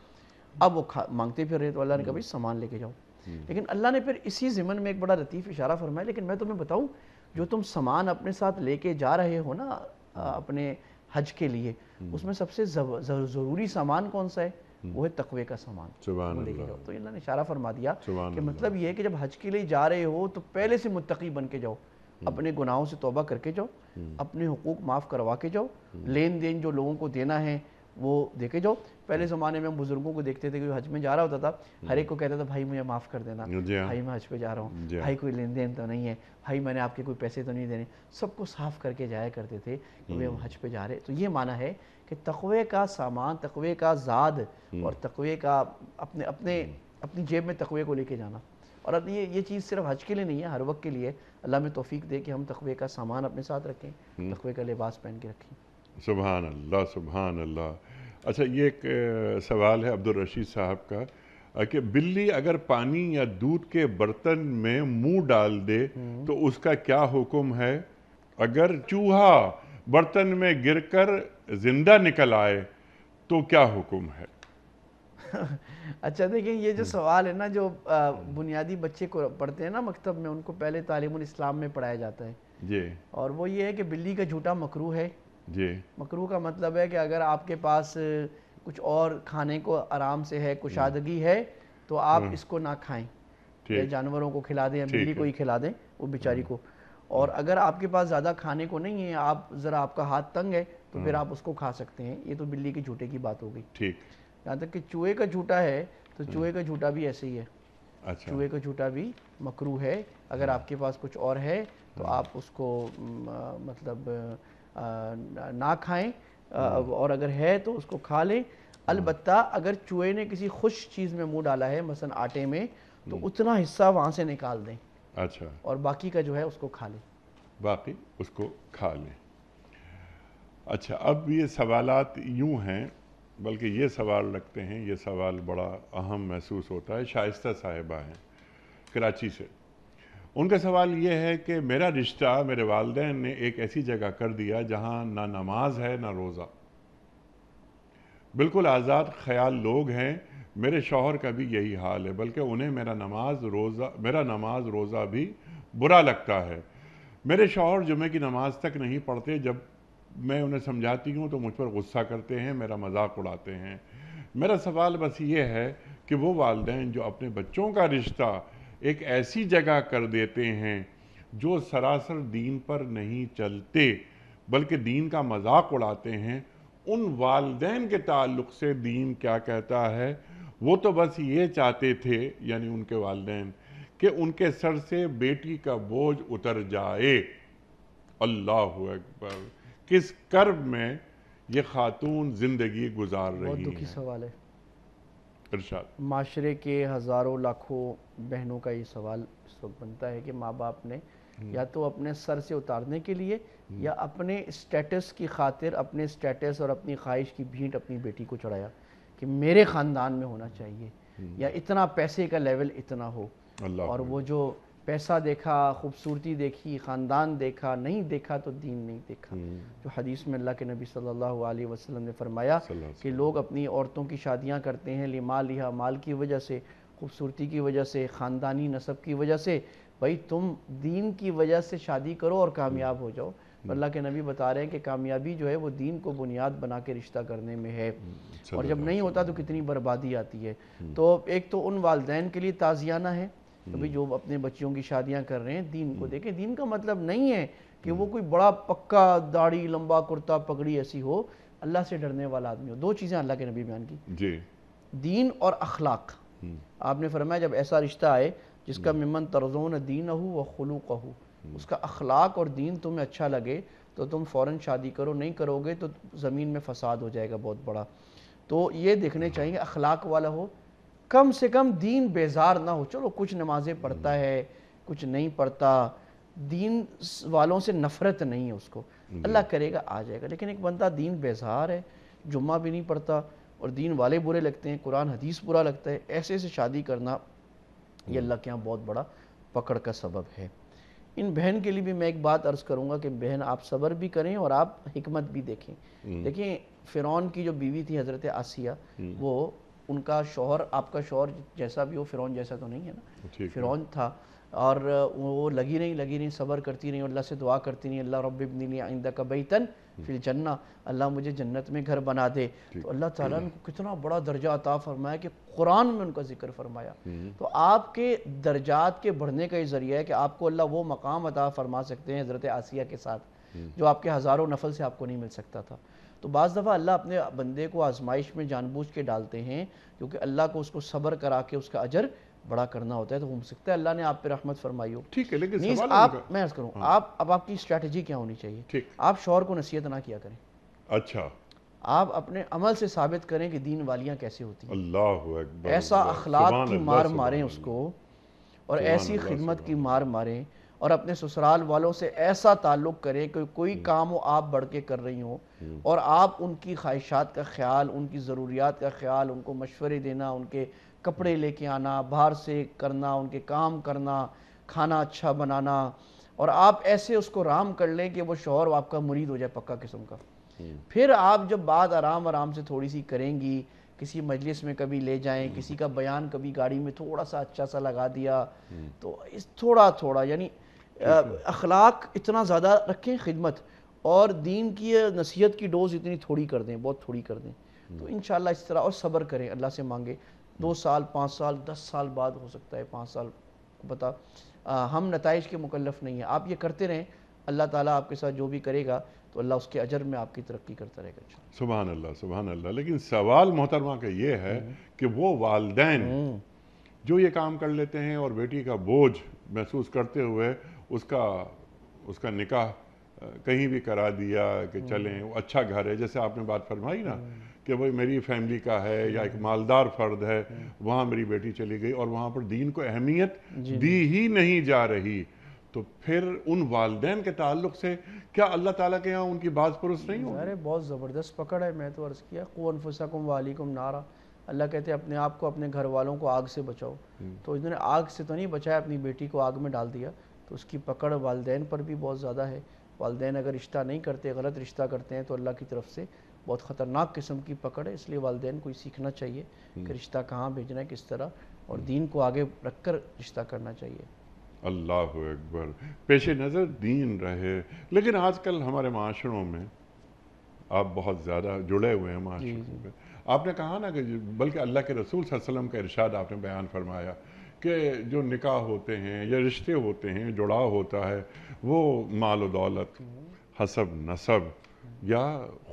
अब वो खा मांगते फिर रहे तो अल्लाह ने कभी हम्म। सामान लेके जाओ लेकिन अल्लाह ने फिर इसी ज़िमन में एक बड़ा लतीफ़ इशारा फरमाया लेकिन मैं तुम्हें बताऊँ जो तुम सामान अपने साथ लेके जा रहे हो ना अपने हज के लिए उसमें सबसे ज़रूरी सामान कौन सा है हम्म। वो है तकवे का सामान तो अल्लाह ने इशारा फरमा दिया कि मतलब ये है कि जब हज के लिए जा रहे हो तो पहले से मुतकी बन के जाओ हम्म। अपने गुनाहों से तोबा करके जाओ हम्म। अपने हकूक माफ़ करवा के जाओ लेन देन जो लोगों को देना है वो देखे जाओ पहले ज़माने में हम बुज़ुर्गों को देखते थे कि हज में जा रहा होता था हर एक को कहता था भाई मुझे माफ़ कर देना हाँ। भाई मैं हज पे जा रहा हूँ हाँ। भाई कोई लेन देन तो नहीं है भाई मैंने आपके कोई पैसे तो नहीं देने सबको साफ़ करके जाया करते थे कि भाई हम हज पे जा रहे तो ये माना है कि तकवे का सामान तकवे का जाद हम्म। और तकवे का अपने अपने हम्म। अपनी जेब में तकवे को लेके जाना और अब ये ये चीज़ सिर्फ हज के लिए नहीं है हर वक्त के लिए अल्लाह में तोफ़ी दे कि हम तकवे का सामान अपने साथ रखें हम्म। तकवे का लिबास पहन के रखें सुबहान अल्लाह सुबहान अल्लाह अच्छा ये एक सवाल है अब्दुल रशीद साहब का कि बिल्ली अगर पानी या दूध के बर्तन में मुंह डाल दे तो उसका क्या हुक्म है अगर चूहा बर्तन में गिरकर जिंदा निकल आए तो क्या हुक्म है <laughs> अच्छा देखिए ये जो हम्म। सवाल है ना जो बुनियादी बच्चे को पढ़ते हैं ना मकतब में उनको पहले तालीम इस्लाम में पढ़ाया जाता है जी और वो ये है कि बिल्ली का झूठा मकरू है जी मकरू का मतलब है कि अगर आपके पास कुछ और खाने को आराम से है कुशादगी है तो आप हम्म। इसको ना खाएं जानवरों को खिला दें बिल्ली को ही खिला दें वो बेचारी हम्म। को और अगर आपके पास ज़्यादा खाने को नहीं है आप ज़रा आपका हाथ तंग है तो फिर हम्म। आप उसको खा सकते हैं ये तो बिल्ली के झूठे की बात हो गई ठीक यहाँ तक कि चूहे का झूठा है तो हम्म। चूहे का झूठा भी ऐसे ही है अच्छा चूहे का झूठा भी मकरू है अगर हम्म। आपके पास कुछ और है तो आप उसको मतलब ना खाएं और अगर है तो उसको खा लें अलबत्ता अगर चूहे ने किसी खुश चीज़ में मुंह डाला है मसलन आटे में तो उतना हिस्सा वहाँ से निकाल दें अच्छा और बाकी का जो है उसको खा लें बाकी उसको खा लें अच्छा अब ये सवालात यूँ हैं बल्कि ये सवाल रखते हैं ये सवाल बड़ा अहम महसूस होता है शाइस्ता साहिबा हैं कराची से उनका सवाल ये है कि मेरा रिश्ता मेरे वालदे ने एक ऐसी जगह कर दिया जहाँ ना नमाज है ना रोज़ा बिल्कुल आज़ाद ख्याल लोग हैं मेरे शोहर का भी यही हाल है बल्कि उन्हें मेरा नमाज रोज़ा मेरा नमाज रोज़ा भी बुरा लगता है मेरे शोहर जुमे की नमाज तक नहीं पढ़ते जब मैं उन्हें समझाती हूँ तो मुझ पर गुस्सा करते हैं मेरा मजाक उड़ाते हैं मेरा सवाल बस ये है कि वो वालदे जो अपने बच्चों का रिश्ता एक ऐसी जगह कर देते हैं जो सरासर दीन पर नहीं चलते बल्कि दीन का मजाक उड़ाते हैं उन वालदेन के ताल्लुक से दीन क्या कहता है वो तो बस ये चाहते थे यानी उनके वाले कि उनके सर से बेटी का बोझ उतर जाए अल्लाह अकबर किस कर्ब में ये खातून ज़िंदगी गुजार रही दुखी है सवाल है इरशाद माशरे के हज़ारों लाखों बहनों का ये सवाल इस वक्त बनता है कि माँ बाप ने हम्म। या तो अपने सर से उतारने के लिए हम्म। या अपने स्टेटस की खातिर अपने स्टेटस और अपनी ख्वाहिश की भीट अपनी बेटी को चढ़ाया कि मेरे ख़ानदान में होना चाहिए हम्म। या इतना पैसे का लेवल इतना हो और वो जो पैसा देखा खूबसूरती देखी ख़ानदान देखा नहीं देखा तो दीन नहीं देखा हम्म। जो हदीस में अल्लाह के नबी सल्लल्लाहु अलैहि वसल्लम ने फरमाया कि लोग अपनी औरतों की शादियां करते हैं लिमा लिहा माल की वजह से खूबसूरती की वजह से ख़ानदानी नसब की वजह से भाई तुम दीन की वजह से शादी करो और कामयाब हो जाओ हम्म। अल्लाह के नबी बता रहे हैं कि कामयाबी जो है वो दीन को बुनियाद बना के रिश्ता करने में है हम्म। और जब नहीं होता तो कितनी बर्बादी आती है हम्म। तो एक तो उन वालदेन के लिए ताजियाना है अभी जो अपने बच्चियों की शादियां कर रहे हैं दीन को देखें दीन का मतलब नहीं है कि वो कोई बड़ा पक्का दाढ़ी लंबा कुर्ता पगड़ी ऐसी हो अल्लाह से डरने वाला आदमी हो दो चीज़ें अल्लाह के नबी बयान की जी दीन और अखलाक आपने फरमाया जब ऐसा रिश्ता आए जिसका मिमन तरजोन दीन हो व खलूक हो उसका अखलाक और दीन तुम्हें अच्छा लगे तो तुम फ़ौर शादी करो नहीं करोगे तो ज़मीन में फसाद हो जाएगा बहुत बड़ा तो ये देखने चाहिए अखलाक वाला हो कम से कम दीन बेजार ना हो चलो कुछ नमाजें पढ़ता है कुछ नहीं पढ़ता दीन वालों से नफ़रत नहीं है उसको अल्लाह करेगा आ जाएगा लेकिन एक बंदा दीन बेजार है जुम्मा भी नहीं पढ़ता और दीन वाले बुरे लगते हैं कुरान हदीस बुरा लगता है ऐसे ऐसे शादी करना ये अल्लाह के यहाँ बहुत बड़ा पकड़ का सबब है इन बहन के लिए भी मैं एक बात अर्ज़ करूँगा कि बहन आप सबर भी करें और आप हमत भी देखें हम्म। देखिए फ़िरौन की जो बीवी थी हज़रत आसिया हम्म। वो उनका शोहर आपका शोहर जैसा भी हो फ़िरौन जैसा तो नहीं है ना फ़िरौन था और वो लगी रही लगी रही सबर करती रही अल्लाह से दुआ करती रही अल्लाह रब्बिबनी आइंदा का बैतन हम्म। फिर जन्ना अल्लाह मुझे जन्नत में घर बना दे तो अल्लाह ताला ने कितना बड़ा दर्जा अता फरमाया कि कुरान में उनका जिक्र फरमाया हम्म। तो आपके दर्जात के बढ़ने का ये ज़रिया है कि आपको अल्लाह वो मकाम अता फरमा सकते हैं हज़रत आसिया के साथ हम्म। जो आपके हज़ारों नफल से आपको नहीं मिल सकता था तो बज़ दफ़ा अल्लाह अपने बंदे को आजमाइश में जानबूझ के डालते हैं क्योंकि अल्लाह को उसको सब्र करा के उसका अजर बड़ा करना होता है तो हो सकता है अल्लाह ने आप पे रहमत फरमाई हो ठीक है लेकिन सवाल आप मैं अर्ज करूँ हाँ। आप अब आपकी स्ट्रेटजी क्या होनी चाहिए ठीक आप शोर को नसीहत ना किया करें अच्छा आप अपने अमल से साबित करें कि दीन वालियां कैसे होती हैं अल्लाह ऐसा अखलाक की मार मारें उसको और ऐसी खिदमत की मार मारें और अपने ससुराल वालों से ऐसा ताल्लुक़ करें कि कोई हम्म। काम हो आप बढ़ के कर रही हो हम्म। और आप उनकी ख्वाहिशात का ख्याल उनकी ज़रूरियात का ख्याल उनको मशवरे देना उनके कपड़े लेके आना बाहर से करना उनके काम करना खाना अच्छा बनाना और आप ऐसे उसको राम कर लें कि वो शोहर आपका मुरीद हो जाए पक्का किस्म का हम्म। फिर आप जब बात आराम आराम से थोड़ी सी करेंगी किसी मजलिस में कभी ले जाएं हम्म। किसी का बयान कभी गाड़ी में थोड़ा सा अच्छा सा लगा दिया हम्म। तो इस थोड़ा थोड़ा यानी अखलाक इतना ज़्यादा रखें खिदमत और दीन की नसीहत की डोज़ इतनी थोड़ी कर दें बहुत थोड़ी कर दें तो इन इस तरह और सब्र करें अल्लाह से मांगे दो साल पाँच साल दस साल बाद हो सकता है पाँच साल पता आ, हम नतज के मुकलफ नहीं है आप ये करते रहें अल्लाह ताला आपके साथ जो भी करेगा तो अल्लाह उसके अजर में आपकी तरक्की करता रहेगा सुबह अल्लाह सुबह अल्लाह लेकिन सवाल मोहतरमा का ये है हम्म। कि वो वालदेन हम्म। जो ये काम कर लेते हैं और बेटी का बोझ महसूस करते हुए उसका उसका निकाह कहीं भी करा दिया कि हम्म। चलें वो अच्छा घर है जैसे आपने बात फरमाई ना कि भाई मेरी फैमिली का है या एक हम्म। मालदार फ़र्द है हम्म। वहाँ मेरी बेटी चली गई और वहाँ पर दीन को अहमियत दी ही नहीं जा रही तो फिर उन वालदेन के ताल्लुक से क्या अल्लाह ताला के यहाँ उनकी बात परुस नहीं हो अरे बहुत ज़बरदस्त पकड़ है मैं तो अर्ज़ किया कोनफसकुम वालिकुम नारा अल्लाह कहते हैं अपने आप को अपने घर वालों को आग से बचाओ हम्म। तो इन्होंने आग से तो नहीं बचाया अपनी बेटी को आग में डाल दिया तो उसकी पकड़ वालदेन पर भी बहुत ज़्यादा है वालदेन अगर रिश्ता नहीं करते गलत रिश्ता करते हैं तो अल्लाह की तरफ से बहुत ख़तरनाक किस्म की पकड़ है इसलिए वालदेन को सीखना चाहिए हम्म। कि रिश्ता कहाँ भेजना है किस तरह और हम्म। दीन को आगे रख कर रिश्ता करना चाहिए अल्लाह अकबर पेश नज़र दीन रहे लेकिन आजकल हमारे माशरों में आप बहुत ज़्यादा जुड़े हुए हैं माशरों में आपने कहा ना कि बल्कि अल्लाह के रसूल वसलम का इरशाद आपने बयान फरमाया कि जो निकाह होते हैं या रिश्ते होते हैं जुड़ाव होता है वो माल दौलत हसब हम्म। नसब या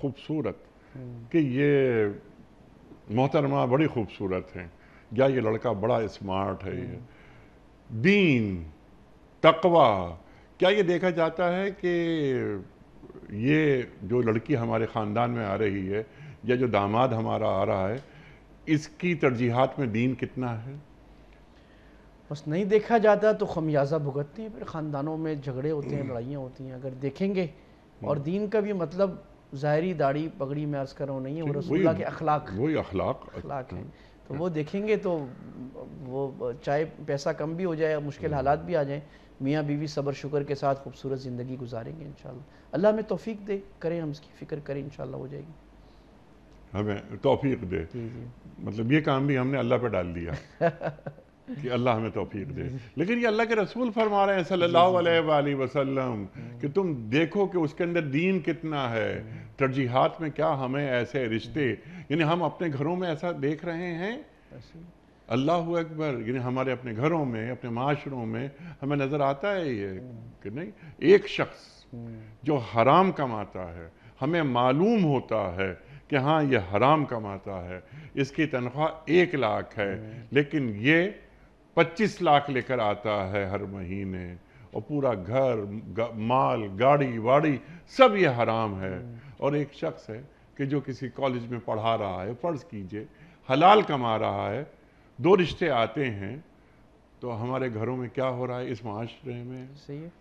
खूबसूरत हम्म। कि ये मोहतरमा बड़ी खूबसूरत हैं या ये लड़का बड़ा स्मार्ट है ये हम्म। दीन तकवा क्या ये देखा जाता है कि ये जो लड़की हमारे ख़ानदान में आ रही है या जो दामाद हमारा आ रहा है इसकी तरजीहत में दीन कितना है बस नहीं देखा जाता तो खमियाजा भुगतते हैं फिर ख़ानदानों में झगड़े होते हैं लड़ाइयाँ होती हैं अगर देखेंगे हम्म। और दीन का भी मतलब ज़ाहरी दाढ़ी पगड़ी में अर्ज़ कर रहा नहीं है रसूल रसूलुल्लाह के अखलाक वही अखलाक अखलाक अच्छा। हैं तो हाँ। वो देखेंगे तो वो चाहे पैसा कम भी हो जाए मुश्किल हम्म। हालात भी आ जाएँ मियाँ बीवी सबर शुक्र के साथ खूबसूरत ज़िंदगी गुजारेंगे इन अल्लाह में तोफ़ी दे करें हम इसकी फ़िक्र करें इन हो जाएगी हमें तोफ़ी दे मतलब ये काम भी हमने अल्लाह पे डाल दिया <laughs> कि अल्लाह हमें तोफीक दे लेकिन ये अल्लाह के रसूल फरमा रहे हैं सल्लल्लाहु अलैहि वसल्लम कि तुम देखो कि उसके अंदर दीन कितना है तरजीहात में क्या हमें ऐसे रिश्ते यानी हम अपने घरों में ऐसा देख रहे हैं अल्लाह अकबर यानी हमारे अपने घरों में अपने माशरों में हमें नज़र आता है ये कि नहीं एक शख्स जो हराम कमाता है हमें मालूम होता है कि हाँ ये हराम कमाता है इसकी तनख्वाह एक लाख है लेकिन ये 25 लाख लेकर आता है हर महीने और पूरा घर गा, माल गाड़ी वाड़ी सब ये हराम है और एक शख्स है कि जो किसी कॉलेज में पढ़ा रहा है फ़र्ज़ कीजिए हलाल कमा रहा है दो रिश्ते आते हैं तो हमारे घरों में क्या हो रहा है इस माशरे में सही है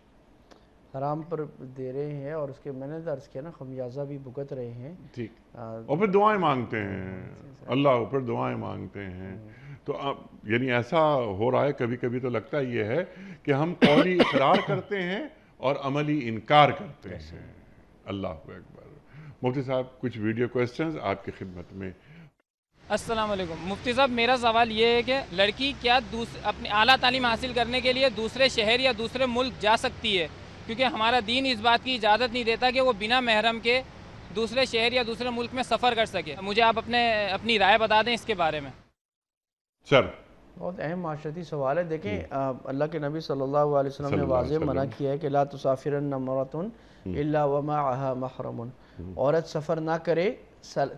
हराम पर दे रहे हैं और उसके मैंने दर्ज किया ना खमियाजा भी भुगत रहे हैं ठीक और फिर दुआएं मांगते हैं अल्लाह ऊपर दुआएं मांगते हैं हम्म। तो अब यानी ऐसा हो रहा है कभी कभी तो लगता ये है कि हम कौली इकरार करते हैं और अमली इनकार करते हैं अल्लाह अकबर मुफ्ती साहब कुछ वीडियो क्वेश्चन आपकी खिदमत में अस्सलाम वालेकुम मुफ्ती साहब मेरा सवाल ये है कि लड़की क्या अपनी अली तालीम हासिल करने के लिए दूसरे शहर या दूसरे मुल्क जा सकती है क्योंकि हमारा दीन इस बात की इजाज़त नहीं देता कि वो बिना महरम के दूसरे शहर या दूसरे मुल्क में सफ़र कर सके मुझे आप अपने अपनी राय बता दें इसके बारे में सर बहुत अहम माशरती सवाल है देखें अल्लाह के नबी सल्लल्लाहु अलैहि वसल्लम ने वाज मना किया है कि ला तुसाफिरमरतन अल्ला हम्म। वमा महरम हम्म। औरत सफ़र ना करे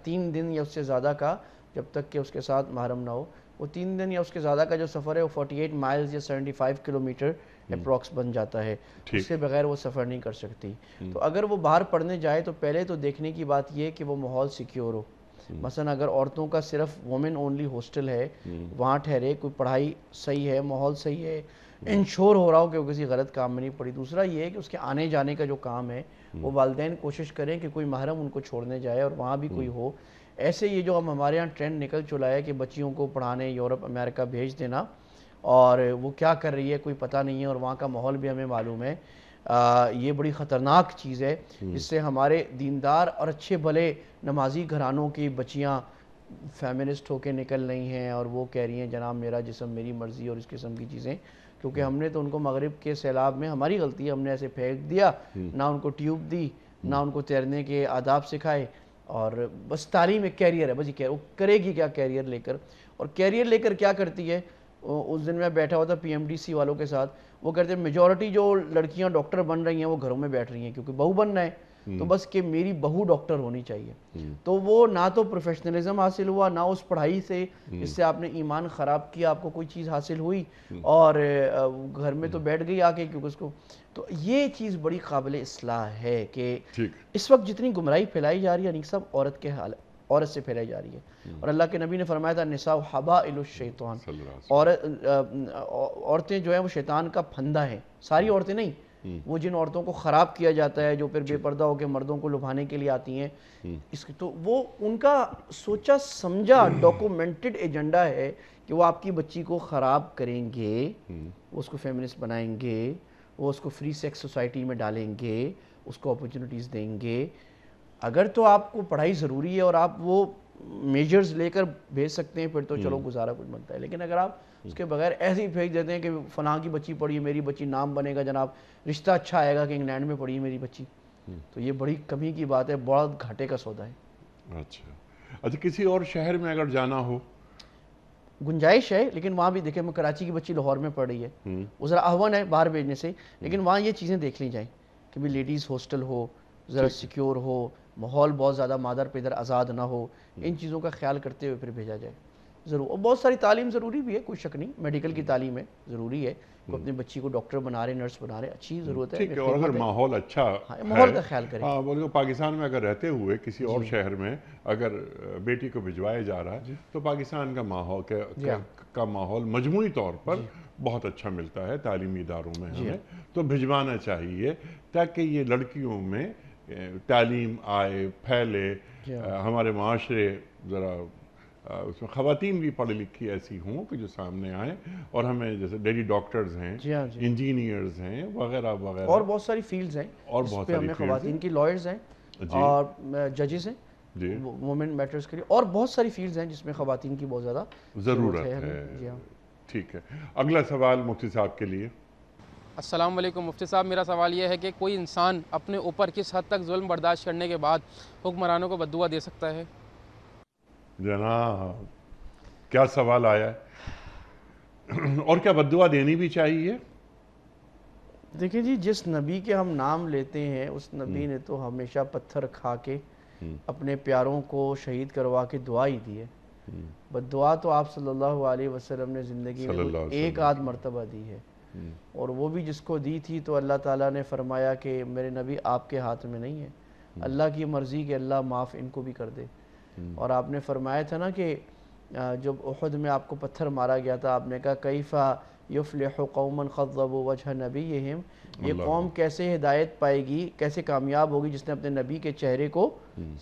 तीन दिन या उससे ज़्यादा का जब तक कि उसके साथ महरम ना हो वो तीन दिन या उसके ज़्यादा का जो सफ़र है वो एट माइल्स या फाइव किलोमीटर हम्म। अप्रोक्स बन जाता है उसके बगैर वो सफ़र नहीं कर सकती हम्म। तो अगर वो बाहर पढ़ने जाए तो पहले तो देखने की बात यह कि वो माहौल सिक्योर हो हम्म। मसलन अगर औरतों का सिर्फ वुमेन ओनली हॉस्टल है वहाँ ठहरे कोई पढ़ाई सही है माहौल सही है इंश्योर हो रहा हो कि वो किसी गलत काम में नहीं पड़ी दूसरा ये है कि उसके आने जाने का जो काम है वो वालदेन कोशिश करें कि कोई महरम उनको छोड़ने जाए और वहाँ भी कोई हो ऐसे ये जो हम हमारे यहाँ ट्रेंड निकल चुला है कि बच्चियों को पढ़ाने यूरोप अमेरिका भेज देना और वो क्या कर रही है कोई पता नहीं है और वहाँ का माहौल भी हमें मालूम है आ, ये बड़ी ख़तरनाक चीज़ है हम्म। जिससे हमारे दीनदार और अच्छे भले नमाजी घरानों की बच्चियाँ फेमिनिस्ट होके निकल रही हैं और वो कह रही हैं जनाब मेरा जिसम मेरी मर्ज़ी और इस किस्म की चीज़ें क्योंकि हम्म। हमने तो उनको मगरब के सैलाब में हमारी गलती है हमने ऐसे फेंक दिया हम्म। ना उनको ट्यूब दी ना उनको तैरने के आदाब सिखाए और बस तारीम एक कैरियर है बस ये कह वो करेगी क्या कैरियर लेकर और कैरियर लेकर क्या करती है उस दिन मैं बैठा हुआ था पीएमडीसी वालों के साथ वो कहते हैं मेजोरिटी जो लड़कियां डॉक्टर बन रही हैं वो घरों में बैठ रही हैं क्योंकि बहू बनना है तो हम्म। बस कि मेरी बहू डॉक्टर होनी चाहिए हम्म। तो वो ना तो प्रोफेशनलिज्म हासिल हुआ ना उस पढ़ाई से हम्म। इससे आपने ईमान ख़राब किया आपको कोई चीज़ हासिल हुई और घर में तो बैठ गई आके क्योंकि उसको तो ये चीज़ बड़ी काबिल असलाह है कि इस वक्त जितनी गुमराही फैलाई जा रही है अनिक साहब औरत के हालत औरत से फैलाई जा रही है हम्म। और अल्लाह के नबी ने फरमाया था निसा हबा शैतान औरतें जो है वो शैतान का फंदा है सारी हम्म। औरतें नहीं हम्म। वो जिन औरतों को ख़राब किया जाता है जो फिर बेपर्दा होकर मर्दों को लुभाने के लिए आती हैं इसके तो वो उनका सोचा समझा डॉक्यूमेंटेड एजेंडा है कि वो आपकी बच्ची को ख़राब करेंगे वो उसको फेमिनिस्ट बनाएंगे वो उसको फ्री सेक्स सोसाइटी में डालेंगे उसको अपॉर्चुनिटीज़ देंगे अगर तो आपको पढ़ाई ज़रूरी है और आप वो मेजर्स लेकर भेज सकते हैं फिर तो चलो हम्म। गुजारा कुछ बनता है लेकिन अगर आप हम्म। उसके बगैर ऐसे ही फेंक देते हैं कि फना की बच्ची पढ़ी मेरी बच्ची नाम बनेगा जनाब रिश्ता अच्छा आएगा कि इंग्लैंड में पढ़ी मेरी बच्ची हम्म। तो ये बड़ी कमी की बात है बहुत घाटे का सौदा है अच्छा अच्छा किसी और शहर में अगर जाना हो गुंजाइश है लेकिन वहाँ भी देखें कराची की बच्ची लाहौर में पढ़ रही है वो ज़रा आह्वान है बाहर भेजने से लेकिन वहाँ ये चीज़ें देख ली जाएँ कि भाई लेडीज़ हॉस्टल हो ज़रा सिक्योर हो माहौल बहुत ज़्यादा मादर पेदर आज़ाद ना हो हम्म। इन चीज़ों का ख्याल करते हुए फिर भेजा जाए ज़रूर और बहुत सारी तालीम ज़रूरी भी है कोई शक नहीं मेडिकल की हम्म। तालीम है ज़रूरी है को हम्म। अपनी बच्ची को डॉक्टर बना रहे नर्स बना रहे अच्छी ज़रूरत है और अगर माहौल अच्छा हाँ, माहौल का ख्याल करें हाँ बोलो पाकिस्तान में अगर रहते हुए किसी और शहर में अगर बेटी को भिजवाया जा रहा है तो पाकिस्तान का माहौल का, हाँ। का माहौल मजमू तौर पर बहुत अच्छा मिलता है तालीमी इदारों में हमें हाँ। तो भिजवाना चाहिए ताकि ये लड़कियों में तालीम आए फैले आ, हमारे माशरे ज़रा उसमें ख़वान भी पढ़ी लिखी ऐसी हों कि जो सामने आए और हमें जैसे डेली डॉक्टर्स हैं हाँ, इंजीनियर्स हैं वगैरह वगैरह और बहुत सारी फील्ड्स हैं और बहुत सारी हमें की लॉयर्स हैं और जजेस हैं वुमेन मैटर्स के लिए और बहुत सारी फील्ड्स हैं जिसमें ख़वान की बहुत ज़्यादा ज़रूरत है हाँ। ठीक है अगला सवाल मुफ्ती साहब के लिए अस्सलाम वालेकुम मुफ्ती साहब मेरा सवाल यह है कि कोई इंसान अपने ऊपर किस हद तक जुल्म बर्दाश्त करने के बाद हुक्मरानों को बदुआ दे सकता है जनाब क्या सवाल आया है और क्या बदुआ देनी भी चाहिए देखिए जी जिस नबी के हम नाम लेते हैं उस नबी हम्म। ने तो हमेशा पत्थर खा के हम्म। अपने प्यारों को शहीद करवा के दुआ ही दी है हम्म। बद दुआ तो आप सल्लल्लाहु अलैहि वसल्लम ने ज़िंदगी में एक आध मरतबा दी है हम्म। और वो भी जिसको दी थी तो अल्लाह ताला ने फरमाया कि मेरे नबी आपके हाथ में नहीं है हम्म। अल्लाह की मर्ज़ी कि अल्लाह माफ़ इनको भी कर दे हम्म। और आपने फरमाया था ना कि जब उहद में आपको पत्थर मारा गया था आपने कहा कैफ़ा युफ कौमन ख़ब वजह नबी हिम ये कौम कैसे हिदायत पाएगी कैसे कामयाब होगी जिसने अपने नबी के चेहरे को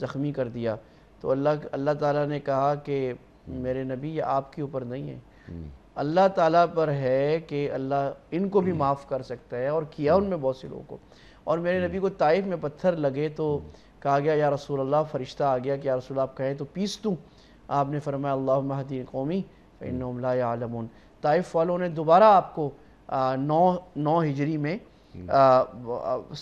ज़ख्मी कर दिया तो अल्लाह अल्लाह ताला ने कहा कि मेरे नबी ये आपके ऊपर नहीं है अल्लाह ताला पर है कि अल्लाह इनको भी हम्म। माफ़ कर सकता है और किया हम्म। उनमें बहुत से लोगों को और मेरे नबी को ताइफ में पत्थर लगे तो कहा गया या रसूल अल्लाह फ़रिश्ता आ गया कि या रसूल आप कहें तो पीस दूँ आपने फरमाया अल्लाह महदी कौमी फ़ैनला आलम ताइफ वालों ने दोबारा आपको आ, नौ नौ हिजरी में हम्म।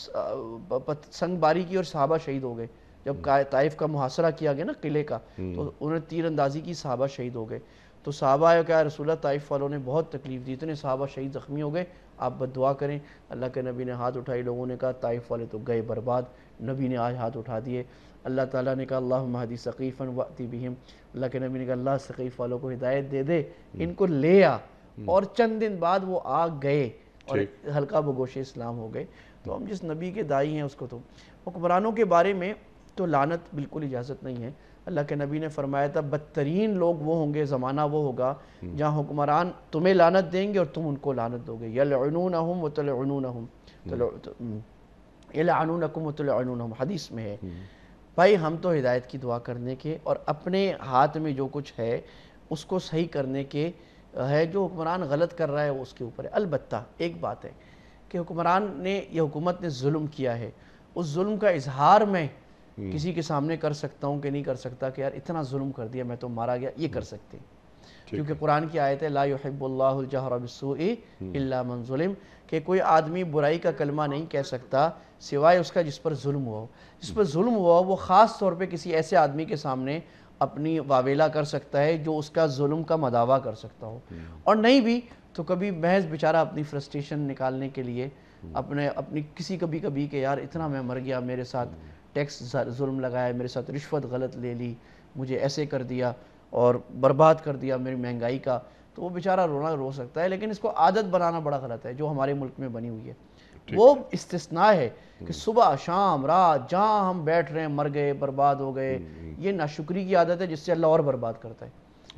संगबारी की और साहबा शहीद हो गए जब ताइफ का मुहासरा किया गया ना किले का तो उन्हें तीर अंदाजी की साहबा शहीद हो गए तो साहबा क्या रसूल ताइफ वालों ने बहुत तकलीफ़ दी इतने साहबा शहीद ज़ख्मी हो गए आप बद दुआ करें अल्लाह के नबी ने हाथ उठाई लोगों ने कहा ताइफ वाले तो गए बर्बाद नबी ने आज हाथ उठा दिए अल्लाह ताला ने कहा अल्लाह महदी सकीफ़न वाती बिहम अल्लाह के नबी ने कहा अल्लाह सकीफ़ वालों को हिदायत दे दे हम्म। इनको ले आ हम्म। और चंद दिन बाद वो आ गए और हल्का बगोश इस्लाम हो गए तो हम जिस नबी के दाई हैं उसको तो हुक्मरानों के बारे में तो लानत बिल्कुल इजाज़त नहीं है अल्लाह के नबी ने फरमाया था बदतरीन लोग वो होंगे ज़माना वो होगा हम्म। जहाँ हुक्मरान तुम्हें लानत देंगे और तुम उनको लानत दोगे यलून हम व तलून हम हम हदीस में है हम्म। भाई हम तो हिदायत की दुआ करने के और अपने हाथ में जो कुछ है उसको सही करने के है जो हुक्मरान गलत कर रहा है वो उसके ऊपर है अलबत् एक बात है कि हुक्मरान ने यह हुकूमत ने जुल्म किया है उस जुल्म का इजहार में हम्म। किसी के सामने कर सकता हूँ कि नहीं कर सकता कि यार इतना जुल्म कर दिया मैं तो मारा गया ये कर हम्म। सकते हैं क्योंकि कुरान की आयत है लाहिबुल्लाजहरबसूल्ला हम्म। मंजुलम के कोई आदमी बुराई का कलमा नहीं कह सकता सिवाय उसका जिस पर जुल्म हुआ जिस पर जुल्म हुआ वो ख़ास तौर पे किसी ऐसे आदमी के सामने अपनी वावेला कर सकता है जो उसका जुल्म का मदावा कर सकता हो और नहीं भी तो कभी महज बेचारा अपनी फ्रस्ट्रेशन निकालने के लिए अपने अपनी किसी कभी कभी के यार इतना मैं मर गया मेरे साथ टैक्स जुल्म लगाया मेरे साथ रिश्वत गलत ले ली मुझे ऐसे कर दिया और बर्बाद कर दिया मेरी महंगाई का तो वो बेचारा रोना रो सकता है लेकिन इसको आदत बनाना बड़ा गलत है जो हमारे मुल्क में बनी हुई है वो इस्तना है कि हम्म। सुबह शाम रात जहाँ हम बैठ रहे हैं मर गए बर्बाद हो गए हम्म, हम्म। ये नाशुक्री की आदत है जिससे अल्लाह और बर्बाद करता है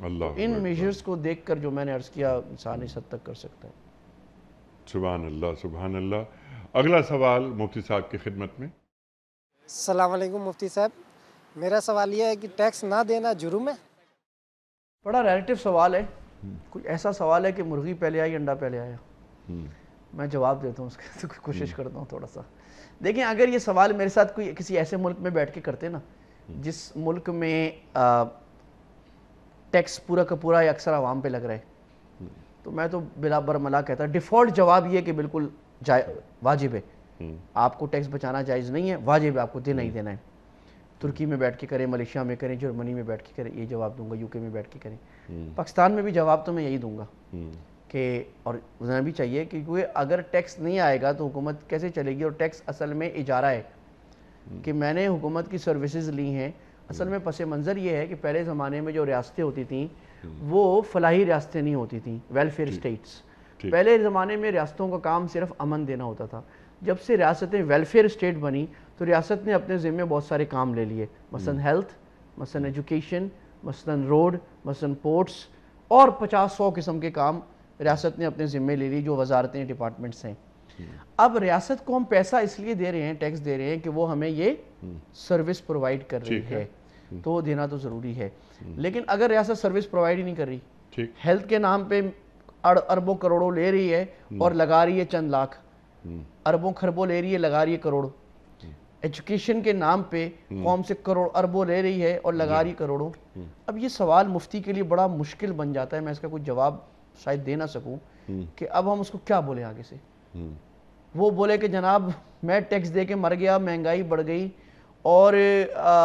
अल्लाह इन मेजर्स को देख कर जो मैंने अर्ज़ किया इंसान इस हद तक कर सकता है सुबह अल्लाह अल्लाह अगला सवाल मुफ्ती साहब की खिदमत में सलामकुम मुफ्ती साहब मेरा सवाल यह है कि टैक्स ना देना जुर्म है बड़ा रिलेटिव सवाल है कुछ ऐसा सवाल है कि मुर्गी पहले आई अंडा पहले आया हम्म। मैं जवाब देता हूँ उसके तो कोशिश हम्म। करता हूँ थोड़ा सा देखिए अगर ये सवाल मेरे साथ कोई किसी ऐसे मुल्क में बैठ के करते ना हम्म। जिस मुल्क में टैक्स पूरा का पूरा अक्सर आवाम पे लग रहा है तो मैं तो बिला बरमला कहता डिफ़ॉल्ट जवाब ये कि बिल्कुल जाए वाजिब है हम्म। आपको टैक्स बचाना जायज़ नहीं है वाजिब आपको देना ही हम्म। देना है तुर्की में बैठ के करें मलेशिया में करें जर्मनी में बैठ के करें ये जवाब दूंगा यूके में बैठ के करें हम्म। पाकिस्तान में भी जवाब तो मैं यही दूंगा कि और होना भी चाहिए कि क्योंकि अगर टैक्स नहीं आएगा तो हुकूमत कैसे चलेगी और टैक्स असल में इजारा है कि मैंने हुकूमत की सर्विसेज ली हैं असल में पस मंज़र ये है कि पहले ज़माने में जो रियासतें होती थी वो फलाही रियासतें नहीं होती थी वेलफेयर स्टेट्स पहले ज़माने में रियासतों का काम सिर्फ अमन देना होता था जब से रियासतें वेलफेयर स्टेट बनी तो रियासत ने अपने ज़िम्मे बहुत सारे काम ले लिए मसलन हेल्थ हम्म। मसलन एजुकेशन मसलन रोड मसलन पोर्ट्स और पचास सौ किस्म के काम रियासत ने अपने ज़िम्मे ले लिए जो वजारतें डिपार्टमेंट्स हैं हम्म। अब रियासत को हम पैसा इसलिए दे रहे हैं टैक्स दे रहे हैं कि वो हमें ये सर्विस हम्म। प्रोवाइड कर रही है, तो देना तो ज़रूरी है लेकिन अगर रियासत सर्विस प्रोवाइड ही नहीं कर रही हेल्थ के नाम पे अरबों करोड़ों ले रही है और लगा रही है चंद लाख अरबों खरबों ले रही है लगा रही है करोड़ों एजुकेशन के नाम पे हम्म। कौम से करोड़ अरबों ले रही है और लगा रही करोड़ों हम्म। अब ये सवाल मुफ्ती के लिए बड़ा मुश्किल बन जाता है मैं इसका कोई जवाब शायद दे ना सकूं हम्म। कि अब हम उसको क्या बोले आगे से वो बोले कि जनाब मैं टैक्स दे के मर गया महंगाई बढ़ गई और आ,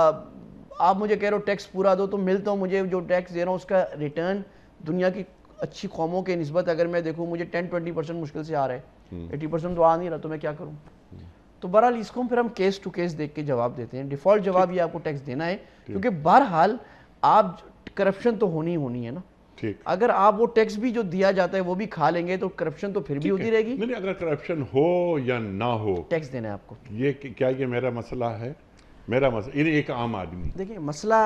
आप मुझे कह रहे हो टैक्स पूरा दो तो मिलता तो हूँ मुझे जो टैक्स दे रहा हूँ उसका रिटर्न दुनिया की अच्छी कौमों के नस्बत अगर मैं देखूँ मुझे टेन ट्वेंटी मुश्किल से आ रहा है हम्म। एटी परसेंट तो आ नहीं रहा तो मैं क्या करूँ तो बहरहाल इसको फिर हम केस टू केस देख के जवाब देते हैं डिफॉल्ट जवाब ये आपको टैक्स देना है क्योंकि बहरहाल आप करप्शन तो होनी होनी है ना अगर आप वो टैक्स भी जो दिया जाता है वो भी खा लेंगे तो करप्शन तो फिर भी होती रहेगी नहीं अगर करप्शन हो या ना हो टैक्स देना है आपको ये क्या ये मेरा मसला है मेरा मसला एक आम आदमी देखिए मसला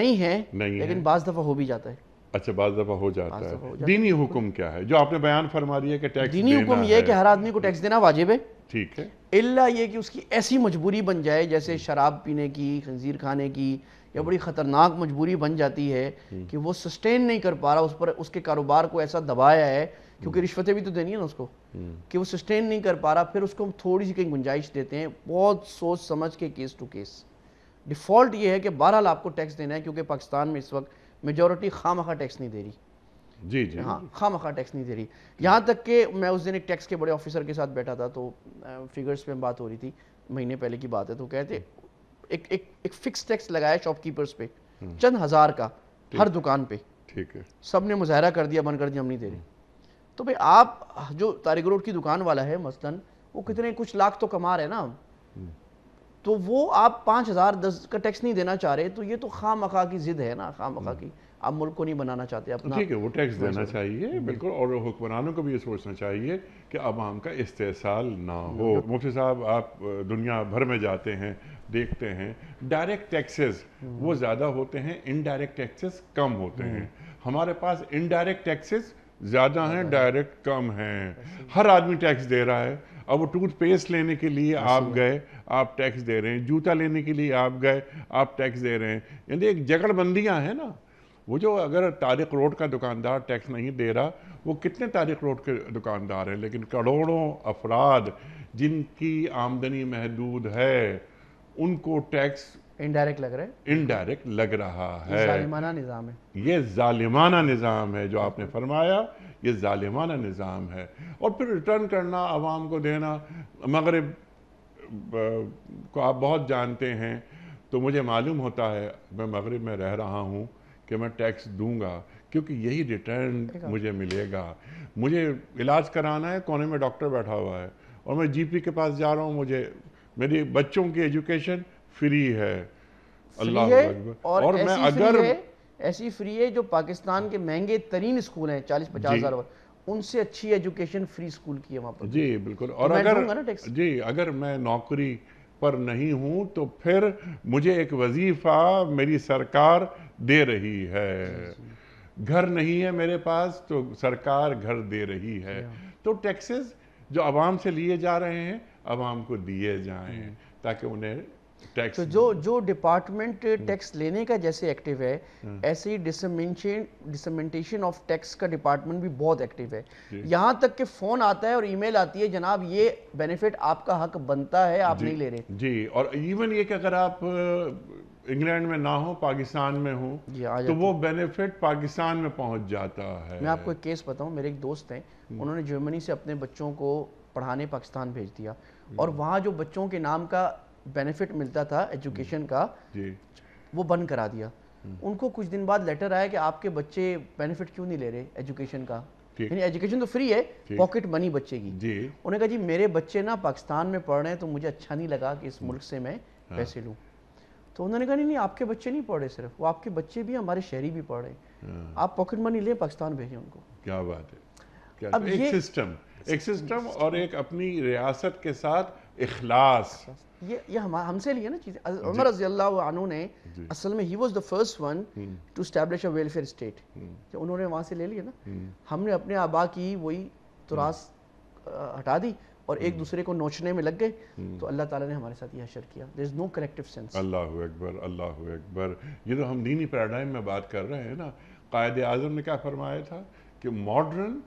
नहीं है नहीं लेकिन बाज दफा हो भी जाता है अच्छा बाज दफ़ा हो जाता है दीनी हुक्म क्या है जो आपने बयान फरमा दिया कि टैक्स दीनी हुक्म ये है कि हर आदमी को टैक्स देना वाजिब है ठीक है इल्ला ये कि उसकी ऐसी मजबूरी बन जाए जैसे हम्म। शराब पीने की खंजीर खाने की या बड़ी ख़तरनाक मजबूरी बन जाती है हम्म। कि वो सस्टेन नहीं कर पा रहा उस पर उसके कारोबार को ऐसा दबाया है क्योंकि हम्म। रिश्वतें भी तो देनी है ना उसको कि वो सस्टेन नहीं कर पा रहा फिर उसको हम थोड़ी सी कहीं गुंजाइश देते हैं बहुत सोच समझ के केस टू केस डिफ़ॉल्ट ये है कि बहरहाल आपको टैक्स देना है क्योंकि पाकिस्तान में इस वक्त मेजोरिटी खाम खा टैक्स नहीं दे रही जी जी हाँ खाम खा टैक्स नहीं दे रही यहाँ तक कि मैं उस दिन एक टैक्स के बड़े ऑफिसर के साथ बैठा था तो फिगर्स पे बात हो रही थी महीने पहले की बात है तो कहते एक एक एक फिक्स टैक्स लगाया शॉपकीपर्स पे हम्म। चंद हज़ार का हर दुकान पे ठीक है सब ने मुजाहरा कर दिया बंद कर दिया हम नहीं दे रहे हम्म। तो भाई आप जो तारिक रोड की दुकान वाला है मसलन वो कितने कुछ लाख तो कमा रहे ना हम्म। तो वो आप पाँच हज़ार दस का टैक्स नहीं देना चाह रहे तो ये तो खाम खा की ज़िद है ना खाम खा की आप मुल्क को नहीं बनाना चाहते अपना ठीक है वो टैक्स देना चाहिए हम्म। बिल्कुल और हुक्मरानों को भी ये सोचना चाहिए कि आवाम का इस्तेसाल ना हो मुफ्ती साहब आप दुनिया भर में जाते हैं देखते हैं डायरेक्ट हम्म। टैक्सेस वो ज़्यादा होते हैं इनडायरेक्ट टैक्सेस कम होते हैं हम्म। हमारे पास इनडायरेक्ट टैक्सेस ज़्यादा हैं डायरेक्ट कम हैं हर आदमी टैक्स दे रहा है अब वो टूथपेस्ट लेने के लिए हाँ, आप गए आप टैक्स दे रहे हैं जूता लेने के लिए आप गए आप टैक्स दे रहे हैं यानी एक जगड़बंदियाँ हैं ना वो जो अगर तारिक रोड का दुकानदार टैक्स नहीं दे रहा वो कितने तारिक रोड के दुकानदार हैं लेकिन करोड़ों अफराद जिनकी आमदनी महदूद है उनको टैक्स इनडायरेक्ट लग रहा है इनडायरेक्ट लग रहा है जालिमाना निज़ाम है ये जालिमाना निज़ाम है जो आपने फरमाया ये ालिमाना निज़ाम है और फिर रिटर्न करना आवाम को देना मगरब को आप बहुत जानते हैं तो मुझे मालूम होता है मैं मगरब में रह रहा हूँ कि मैं टैक्स दूंगा क्योंकि यही रिटर्न मुझे मिलेगा मुझे इलाज कराना है कोने में डॉक्टर बैठा हुआ है और मैं जीपी के पास जा रहा हूँ मुझे मेरी बच्चों की एजुकेशन फ्री है अल्लाह और, और मैं अगर ऐसी फ्री है जो पाकिस्तान के महंगे तरीन स्कूल हैं चालीस पचास हज़ार उनसे अच्छी एजुकेशन फ्री स्कूल की है वहाँ पर जी बिल्कुल तो और तो अगर जी अगर मैं नौकरी पर नहीं हूँ तो फिर मुझे एक वजीफ़ा मेरी सरकार दे रही है घर नहीं है मेरे पास तो सरकार घर दे रही है हाँ। तो टैक्सेस जो आवाम से लिए जा रहे हैं आवाम को दिए जाएं ताकि उन्हें टैक्स तो जो जो डिपार्टमेंट टैक्स hmm. लेने का जैसे एक्टिव है hmm. ऐसे ही डिसमेंटेशन ऑफ टैक्स का डिपार्टमेंट भी बहुत एक्टिव है यहाँ तक कि फ़ोन आता है और ईमेल आती है जनाब ये बेनिफिट आपका हक बनता है आप नहीं ले रहे जी और इवन ये कि अगर आप इंग्लैंड में ना हो पाकिस्तान में हो तो वो बेनिफिट पाकिस्तान में पहुंच जाता है मैं आपको एक केस बताऊं मेरे एक दोस्त हैं hmm. उन्होंने जर्मनी से अपने बच्चों को पढ़ाने पाकिस्तान भेज दिया और वहाँ जो बच्चों के नाम का बेनिफिट मिलता था एजुकेशन का वो बंद करा दिया उनको कुछ दिन बाद लेटर आया कि आपके बच्चे बेनिफिट क्यों नहीं ले रहे एजुकेशन का यानी एजुकेशन तो फ्री है पॉकेट मनी बच्चे की उन्होंने कहा जी मेरे बच्चे ना पाकिस्तान में पढ़ रहे हैं तो मुझे अच्छा नहीं लगा कि इस हम्म। मुल्क से मैं हाँ। पैसे लूँ तो उन्होंने कहा नहीं नहीं आपके बच्चे नहीं पढ़ रहे सिर्फ वो आपके बच्चे भी हमारे शहरी भी पढ़ रहे हैं हाँ। आप पॉकेट मनी लें पाकिस्तान भेजें उनको क्या बात है क्या अब एक सिस्टम एक सिस्टम और एक अपनी रियासत के साथ इखलास ये ये हम हमसे लिए ना चीज़ें उमर रजी अल्लाह ने असल में ही was the first one to establish a welfare state उन्होंने वहाँ से ले लिया ना हम्म। हमने अपने आबा की वही तुरास हम्म। हटा दी और एक हम्म। दूसरे को नोचने में लग गए तो अल्लाह ताला ने हमारे साथ ये हशर किया there is no corrective sense अल्लाह अकबर अल्लाह अकबर ये तो हम दीनी पैराडाइम में बात कर रहे हैं ना कायद आजम ने क्या फरमाया था कि मॉडर्न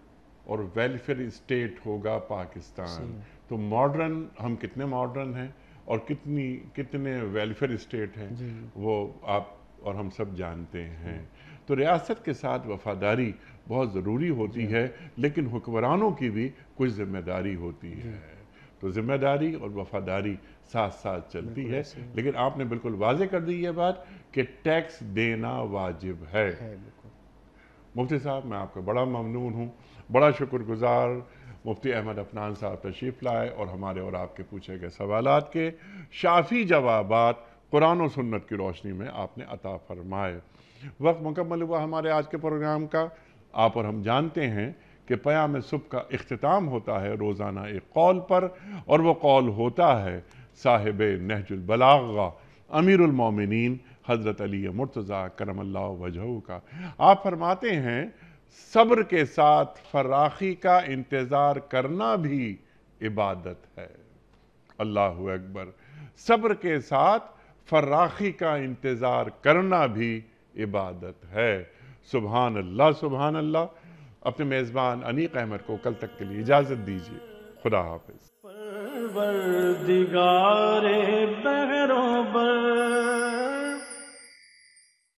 और वेलफेयर स्टेट होगा पाकिस्तान तो मॉडर्न हम कितने मॉडर्न हैं और कितनी कितने वेलफेयर स्टेट हैं वो आप और हम सब जानते हैं तो रियासत के साथ वफादारी बहुत ज़रूरी होती है लेकिन हुक्मरानों की भी कुछ जिम्मेदारी होती है तो जिम्मेदारी और वफादारी साथ साथ चलती है लेकिन आपने बिल्कुल वाजे कर दी ये बात कि टैक्स देना वाजिब है, है मुफ्ती साहब मैं आपका बड़ा ममनून हूँ बड़ा शुक्रगुजार मुफ्ती अहमद अफनान साहब तशरीफ़ लाए और हमारे और आपके पूछे गए सवाल के शाफी जवाब कुरान और सुन्नत की रोशनी में आपने अता फरमाए वक्त मुकम्मल हुआ हमारे आज के प्रोग्राम का आप और हम जानते हैं कि प्याम सुबह का अख्ताम होता है रोज़ाना एक कौल पर और वह कौल होता है साहिब नहजुलबला अमीरमिन हज़रत अली मुर्तज़ा करम वजह का आप फरमाते हैं सब्र के साथ फराखी का इंतज़ार करना भी इबादत है अल्लाह अकबर सब्र के साथ फराखी का इंतज़ार करना भी इबादत है सुबहान अल्लाह सुबहान अल्लाह अपने मेज़बान अनीक अहमद को कल तक के लिए इजाज़त दीजिए खुदा हाफिज